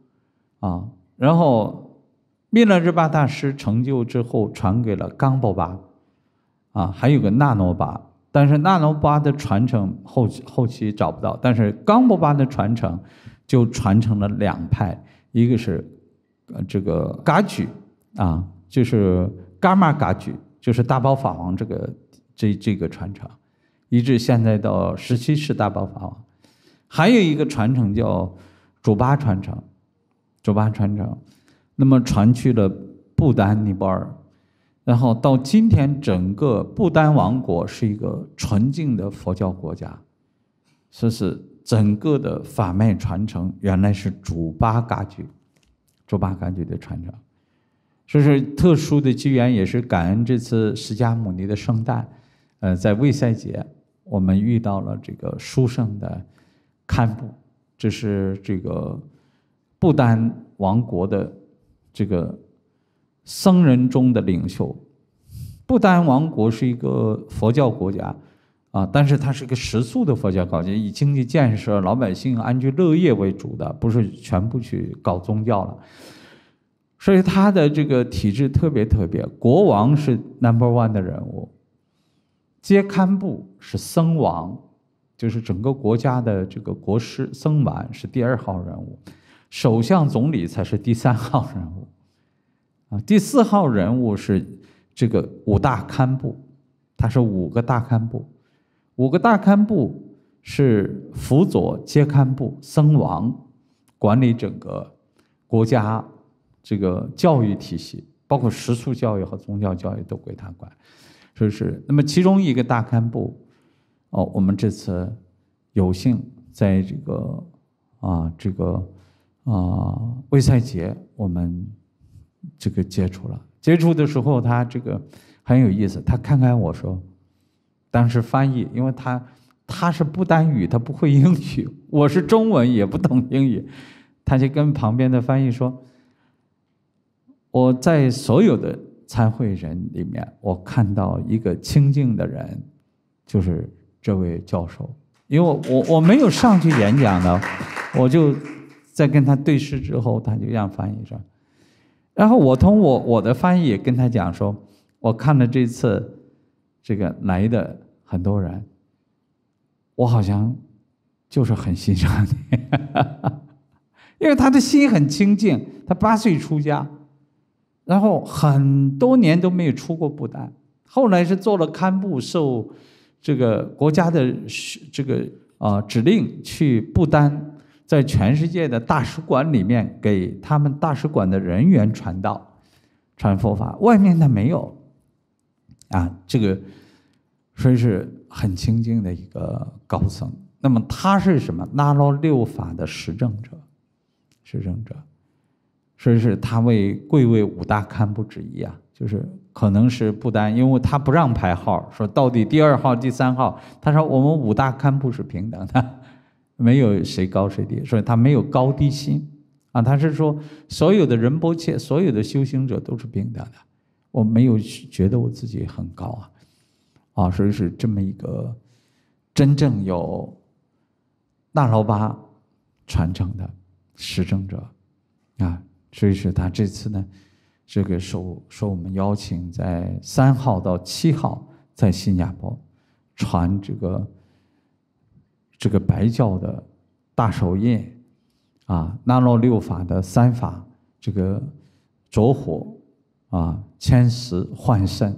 啊，然后密勒日巴大师成就之后传给了冈波巴，啊，还有个纳罗巴，但是纳罗巴的传承后后期找不到，但是冈波巴的传承就传承了两派，一个是呃这个噶举，啊，就是噶玛噶举，就是大宝法王这个这这个传承。一直现在到十七世大宝法王，还有一个传承叫主巴传承，主巴传承，那么传去了不丹、尼泊尔，然后到今天整个不丹王国是一个纯净的佛教国家，说是整个的法脉传承原来是主巴噶举，主巴噶举的传承，说是特殊的机缘，也是感恩这次释迦牟尼的圣诞，呃，在未赛节。我们遇到了这个书圣的堪布，这是这个不丹王国的这个僧人中的领袖。不丹王国是一个佛教国家啊，但是它是个食宿的佛教国家，以经济建设、老百姓安居乐业为主的，不是全部去搞宗教了。所以他的这个体制特别特别，国王是 number one 的人物。接堪布是僧王，就是整个国家的这个国师僧王是第二号人物，首相总理才是第三号人物，啊，第四号人物是这个五大堪布，他是五个大堪布，五个大堪布是辅佐接堪布僧王，管理整个国家这个教育体系，包括食宿教育和宗教教育都归他管。就是，那么其中一个大干部，哦，我们这次有幸在这个啊，这个啊，魏赛杰，我们这个接触了。接触的时候，他这个很有意思，他看看我说，当时翻译，因为他他是不单语，他不会英语，我是中文也不懂英语，他就跟旁边的翻译说，我在所有的。参会人里面，我看到一个清静的人，就是这位教授。因为我我没有上去演讲的，我就在跟他对视之后，他就让翻译说。然后我同我我的翻译也跟他讲说，我看了这次这个来的很多人，我好像就是很欣赏你，因为他的心很清静，他八岁出家。然后很多年都没有出过不丹，后来是做了堪布，受这个国家的这个啊指令去不丹，在全世界的大使馆里面给他们大使馆的人员传道、传佛法。外面他没有啊，这个所以是很清净的一个高层。那么他是什么？拉罗六法的实证者，实证者。说是他为贵为五大堪布之一啊，就是可能是不单，因为他不让排号，说到底第二号、第三号，他说我们五大堪布是平等的，没有谁高谁低，所以他没有高低心啊。他是说所有的仁波切、所有的修行者都是平等的，我没有觉得我自己很高啊，啊，所以是这么一个真正有大老巴传承的实证者。所以说他这次呢，这个受受我们邀请，在三号到七号在新加坡，传这个这个白教的大手印啊，那罗六法的三法，这个着火啊，千石换身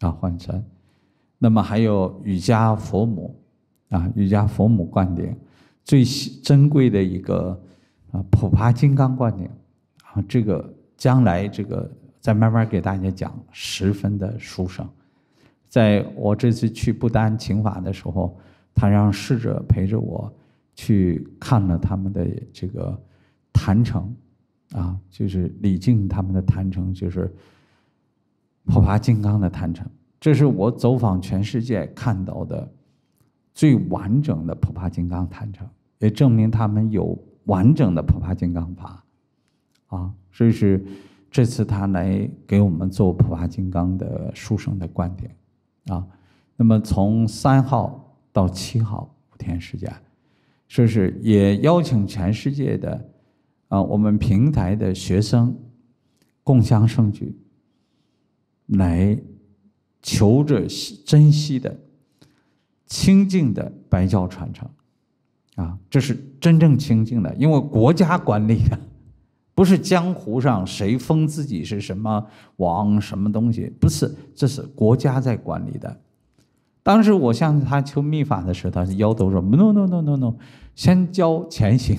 啊换身，那么还有瑜伽佛母啊瑜伽佛母灌顶，最珍贵的一个啊普巴金刚灌顶。啊，这个将来这个再慢慢给大家讲，十分的殊胜。在我这次去不丹请法的时候，他让侍者陪着我去看了他们的这个坛城，啊，就是李靖他们的坛城，就是普巴金刚的坛城。这是我走访全世界看到的最完整的普巴金刚坛城，也证明他们有完整的普巴金刚法。啊，所以是这次他来给我们做《普华金刚》的书生的观点啊。那么从三号到七号五天时间，说是也邀请全世界的啊，我们平台的学生共享盛举，来求着珍惜的清净的白教传承啊，这是真正清净的，因为国家管理的。不是江湖上谁封自己是什么王什么东西？不是，这是国家在管理的。当时我向他求秘法的时候，他是摇头说：“no no no no no，先教前行，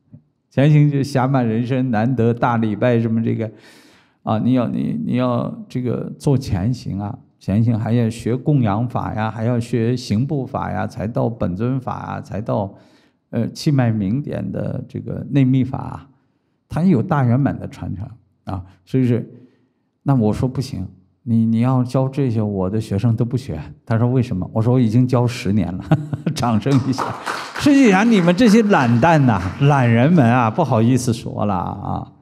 前行就侠满人生难得大礼拜什么这个啊，你要你你要这个做前行啊，前行还要学供养法呀，还要学行步法呀，才到本尊法啊，才到呃气脉明点的这个内秘法。”他有大圆满的传承啊，所以是，那我说不行，你你要教这些，我的学生都不学。他说为什么？我说我已经教十年了。掌声一下，实际上你们这些懒蛋呐、懒人们啊，不好意思说了啊，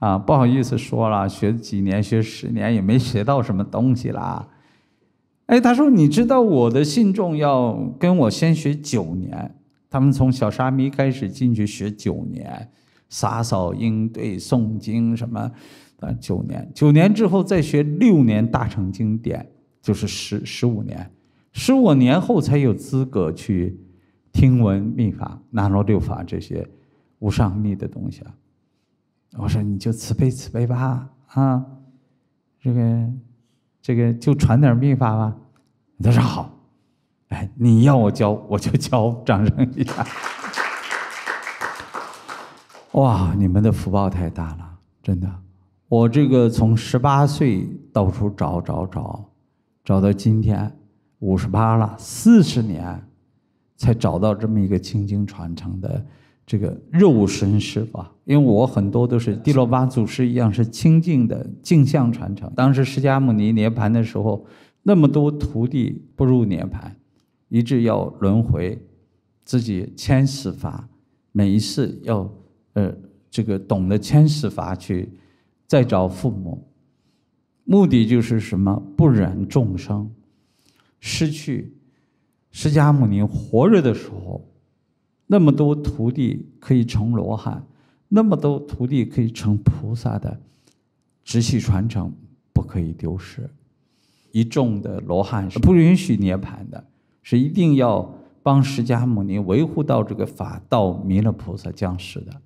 啊，不好意思说了，学几年、学十年也没学到什么东西啦。哎，他说你知道我的信众要跟我先学九年，他们从小沙弥开始进去学九年。洒扫应对诵经什么，啊，九年，九年之后再学六年大乘经典，就是十十五年，十五年后才有资格去听闻密法、南罗六法这些无上密的东西啊。我说你就慈悲慈悲吧啊，这个这个就传点密法吧。他说好，哎，你要我教我就教，掌声一下。哇，你们的福报太大了，真的！我这个从十八岁到处找找找，找到今天五十八了，四十年才找到这么一个清净传承的这个肉身师父。因为我很多都是地罗巴祖师一样，是清净的镜像传承。当时释迦牟尼涅盘的时候，那么多徒弟不入涅盘，一直要轮回，自己千死法，每一次要。呃，这个懂得千死法去再找父母，目的就是什么？不染众生，失去释迦牟尼活着的时候，那么多徒弟可以成罗汉，那么多徒弟可以成菩萨的直系传承不可以丢失。一众的罗汉是不允许涅槃的，是一定要帮释迦牟尼维护到这个法到弥勒菩萨降世的。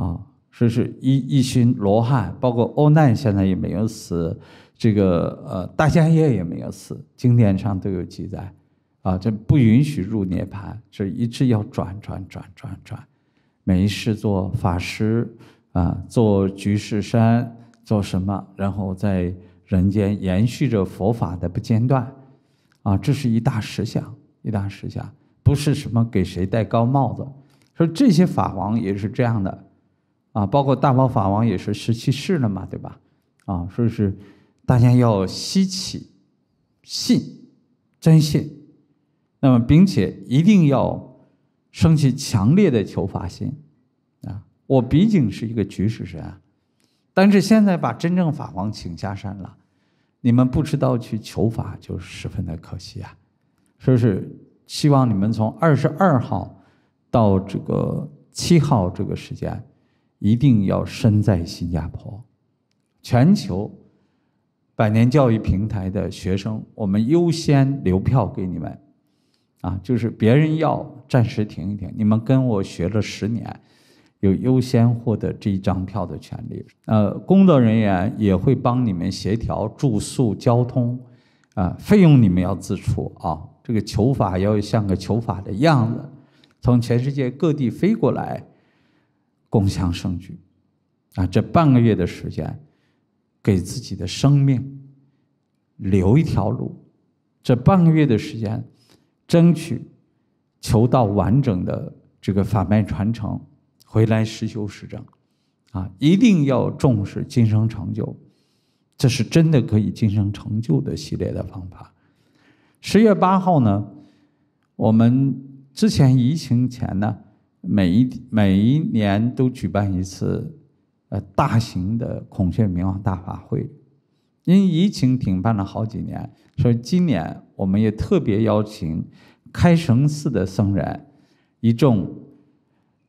啊，说是一一群罗汉，包括欧难现在也没有死，这个呃大迦叶也没有死，经典上都有记载，啊，这不允许入涅槃，这一直要转转转转转，没事做法师啊，做居士山做什么，然后在人间延续着佛法的不间断，啊，这是一大实相，一大实相，不是什么给谁戴高帽子，说这些法王也是这样的。啊，包括大宝法王也是十七世了嘛，对吧？啊，所以是大家要吸起信，真信，那么并且一定要升起强烈的求法心啊！我毕竟是一个局世神，但是现在把真正法王请下山了，你们不知道去求法就十分的可惜啊！说是希望你们从二十二号到这个七号这个时间。一定要身在新加坡，全球百年教育平台的学生，我们优先留票给你们，啊，就是别人要暂时停一停，你们跟我学了十年，有优先获得这一张票的权利。呃，工作人员也会帮你们协调住宿、交通，啊，费用你们要自出啊。这个求法要像个求法的样子，从全世界各地飞过来。共襄盛举，啊！这半个月的时间，给自己的生命留一条路；这半个月的时间，争取求到完整的这个法脉传承，回来实修实证。啊！一定要重视今生成就，这是真的可以今生成就的系列的方法。十月八号呢，我们之前疫情前呢。每一每一年都举办一次，呃，大型的孔雀明王大法会，因疫情停办了好几年，所以今年我们也特别邀请开城寺的僧人一众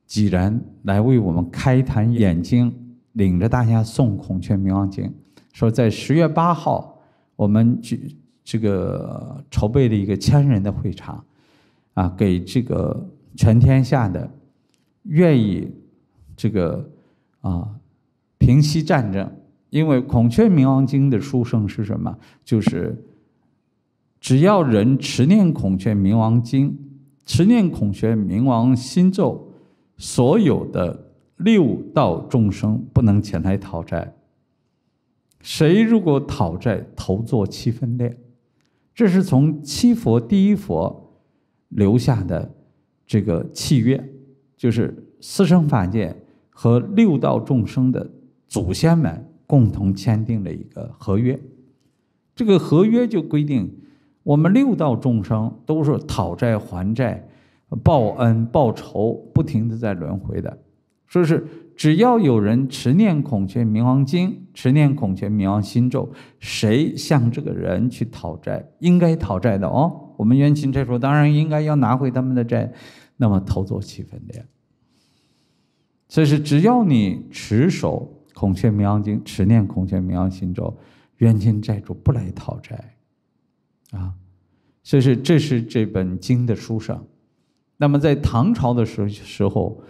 几人来为我们开坛演经，领着大家诵孔雀明王经。说在十月八号，我们举这个筹备了一个千人的会场，啊，给这个全天下的。愿意这个啊平息战争，因为《孔雀明王经》的殊胜是什么？就是只要人持念《孔雀明王经》，持念《孔雀明王心咒》，所有的六道众生不能前来讨债。谁如果讨债，头做七分练，这是从七佛第一佛留下的这个契约。就是四生法界和六道众生的祖先们共同签订了一个合约，这个合约就规定，我们六道众生都是讨债还债、报恩报仇，不停的在轮回的。说是只要有人持念孔雀明王经、持念孔雀明王心咒，谁向这个人去讨债，应该讨债的哦。我们冤亲债主当然应该要拿回他们的债。那么偷走七分的，所以是只要你持守《孔雀明王经》，持念《孔雀明王心咒》，冤亲债主不来讨债，啊！所以是这是这本经的书上。那么在唐朝的时候时候，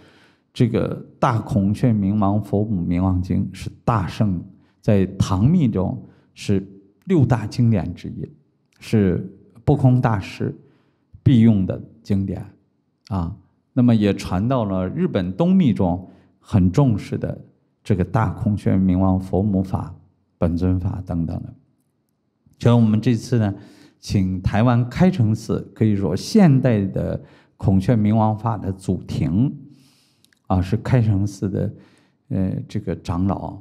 这个《大孔雀明王佛母明王经》是大圣在唐密中是六大经典之一，是不空大师必用的经典。啊，那么也传到了日本东密中很重视的这个大孔雀明王佛母法、本尊法等等的。所以我们这次呢，请台湾开城寺，可以说现代的孔雀明王法的祖庭啊，是开城寺的呃这个长老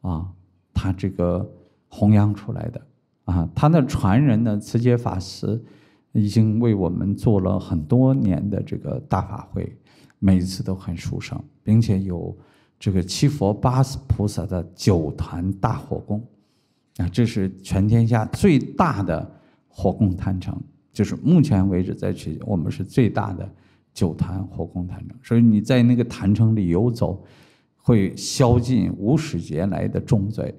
啊，他这个弘扬出来的啊，他的传人呢慈解法师。已经为我们做了很多年的这个大法会，每一次都很殊胜，并且有这个七佛八菩萨的九坛大火供，啊，这是全天下最大的火供坛城，就是目前为止，在去我们是最大的九坛火供坛城。所以你在那个坛城里游走，会消尽五始劫来的重罪，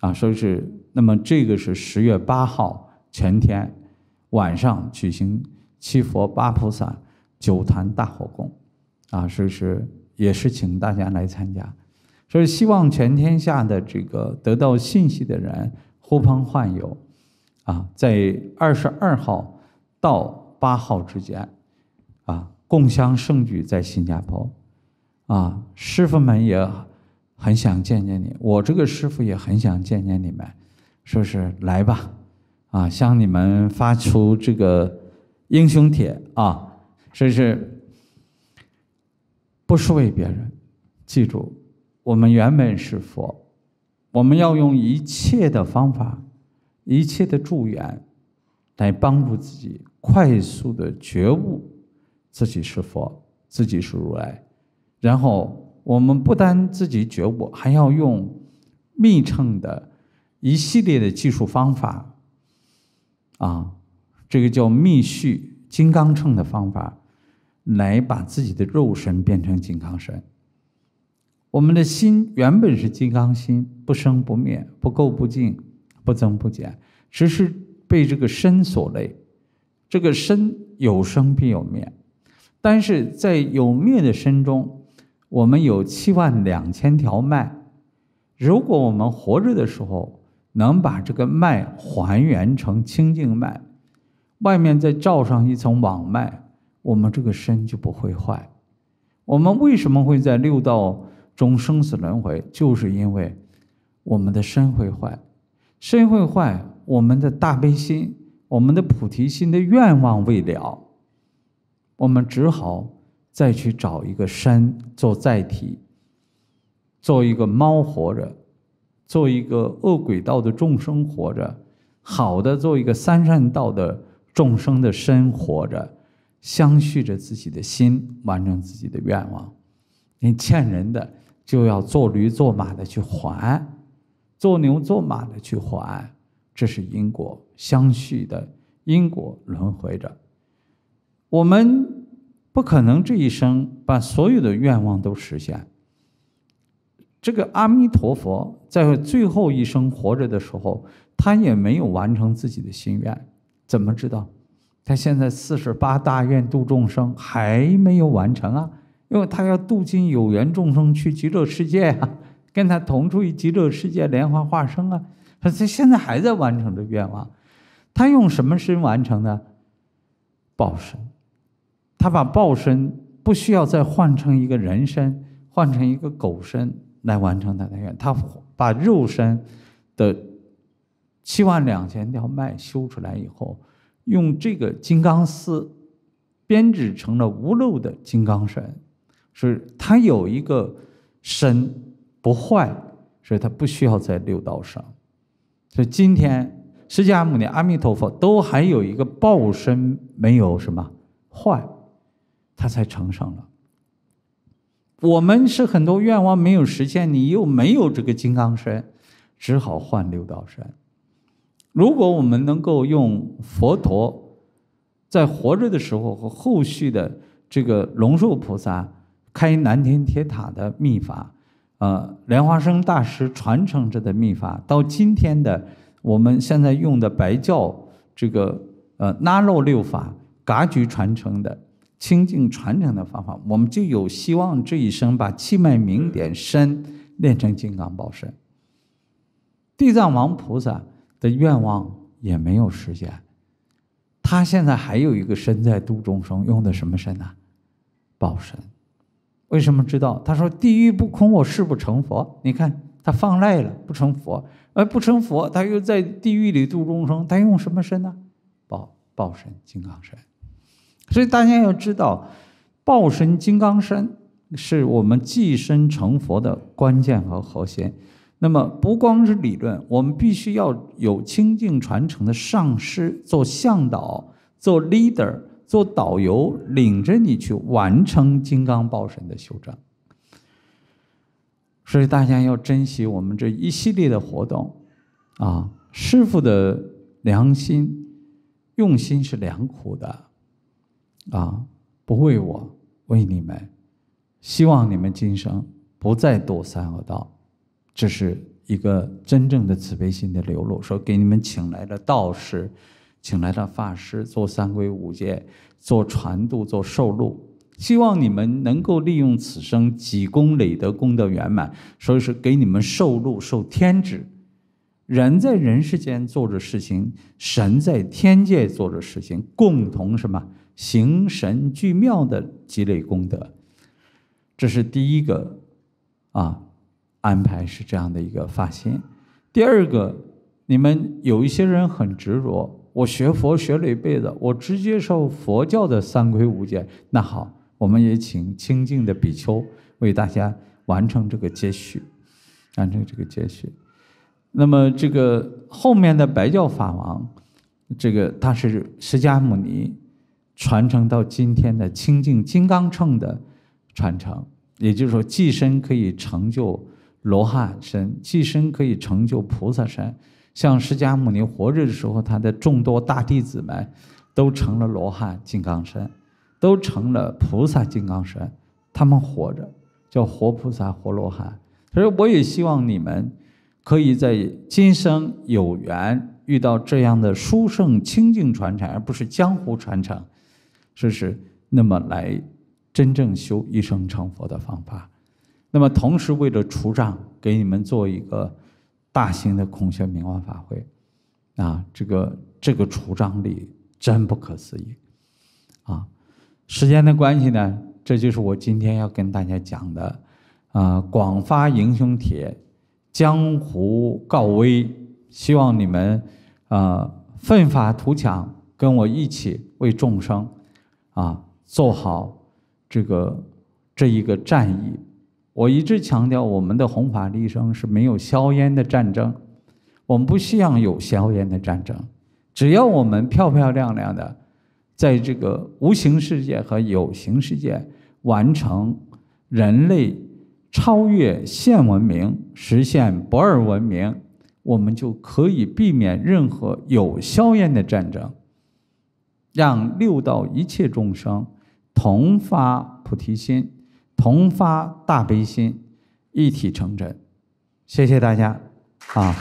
啊，所以是那么这个是十月八号全天。晚上举行七佛八菩萨九坛大火供，啊，是是，也是请大家来参加，所以希望全天下的这个得到信息的人呼朋唤友，啊，在二十二号到八号之间，啊，共襄盛举在新加坡，啊，师傅们也很想见见你，我这个师傅也很想见见你们，说是来吧？啊，向你们发出这个英雄帖啊！这是不是为别人？记住，我们原本是佛，我们要用一切的方法、一切的助缘，来帮助自己快速的觉悟自己是佛，自己是如来。然后，我们不单自己觉悟，还要用密乘的一系列的技术方法。啊，这个叫密续金刚秤的方法，来把自己的肉身变成金刚身。我们的心原本是金刚心，不生不灭，不垢不净，不增不减，只是被这个身所累。这个身有生必有灭，但是在有灭的身中，我们有七万两千条脉。如果我们活着的时候。能把这个脉还原成清净脉，外面再罩上一层网脉，我们这个身就不会坏。我们为什么会在六道中生死轮回？就是因为我们的身会坏，身会坏，我们的大悲心、我们的菩提心的愿望未了，我们只好再去找一个身做载体，做一个猫活着。做一个恶鬼道的众生活着，好的做一个三善道的众生的身活着，相续着自己的心，完成自己的愿望。你欠人的就要做驴做马的去还，做牛做马的去还，这是因果相续的因果轮回着。我们不可能这一生把所有的愿望都实现。这个阿弥陀佛在最后一生活着的时候，他也没有完成自己的心愿，怎么知道？他现在四十八大愿度众生还没有完成啊，因为他要度尽有缘众生去极乐世界啊，跟他同住于极乐世界，莲花化生啊，他他现在还在完成这愿望，他用什么身完成的？报身，他把报身不需要再换成一个人身，换成一个狗身。来完成他的愿，他把肉身的七万两千条脉修出来以后，用这个金刚丝编织成了无漏的金刚身，是他有一个身不坏，所以他不需要在六道上。所以今天释迦牟尼、阿弥陀佛都还有一个报身，没有什么坏，他才成圣了。我们是很多愿望没有实现，你又没有这个金刚身，只好换六道身。如果我们能够用佛陀在活着的时候和后续的这个龙树菩萨开南天铁塔的秘法，啊，莲花生大师传承着的秘法，到今天的我们现在用的白教这个呃那洛六法噶举传承的。清净传承的方法，我们就有希望这一生把气脉明点身练成金刚宝身。地藏王菩萨的愿望也没有实现，他现在还有一个身在度众生，用的什么身呢？宝身。为什么知道？他说地狱不空，我誓不成佛。你看他放赖了，不成佛，而不成佛，他又在地狱里度众生，他用什么身呢？宝宝身，金刚身。所以大家要知道，报身金刚身是我们寄身成佛的关键和核心。那么不光是理论，我们必须要有清净传承的上师做向导、做 leader、做导游，领着你去完成金刚报身的修证。所以大家要珍惜我们这一系列的活动啊！师傅的良心、用心是良苦的。啊！不为我，为你们。希望你们今生不再堕三恶道，这是一个真正的慈悲心的流露。说给你们请来了道士，请来了法师，做三皈五戒，做传度，做受禄。希望你们能够利用此生几功累德，功德圆满。所以说给你们受禄受天职，人在人世间做着事情，神在天界做着事情，共同什么？形神俱妙的积累功德，这是第一个啊安排是这样的一个发心。第二个，你们有一些人很执着，我学佛学了一辈子，我只接受佛教的三规五戒。那好，我们也请清净的比丘为大家完成这个接续，完成这个接续。那么这个后面的白教法王，这个他是释迦牟尼。传承到今天的清净金刚乘的传承，也就是说，寄身可以成就罗汉身，寄身可以成就菩萨身。像释迦牟尼活着的时候，他的众多大弟子们，都成了罗汉金刚身，都成了菩萨金刚身。他们活着叫活菩萨、活罗汉。所以，我也希望你们可以在今生有缘遇到这样的殊胜清净传承，而不是江湖传承。是是，那么来真正修一生成佛的方法。那么同时为了除障，给你们做一个大型的空性明王法会。啊，这个这个除障力真不可思议啊！时间的关系呢，这就是我今天要跟大家讲的啊。广发英雄帖，江湖告危，希望你们啊奋发图强，跟我一起为众生。啊，做好这个这一个战役，我一直强调，我们的红法利生是没有硝烟的战争，我们不希望有硝烟的战争。只要我们漂漂亮亮的，在这个无形世界和有形世界完成人类超越现文明，实现不二文明，我们就可以避免任何有硝烟的战争。让六道一切众生同发菩提心，同发大悲心，一体成真。谢谢大家，啊。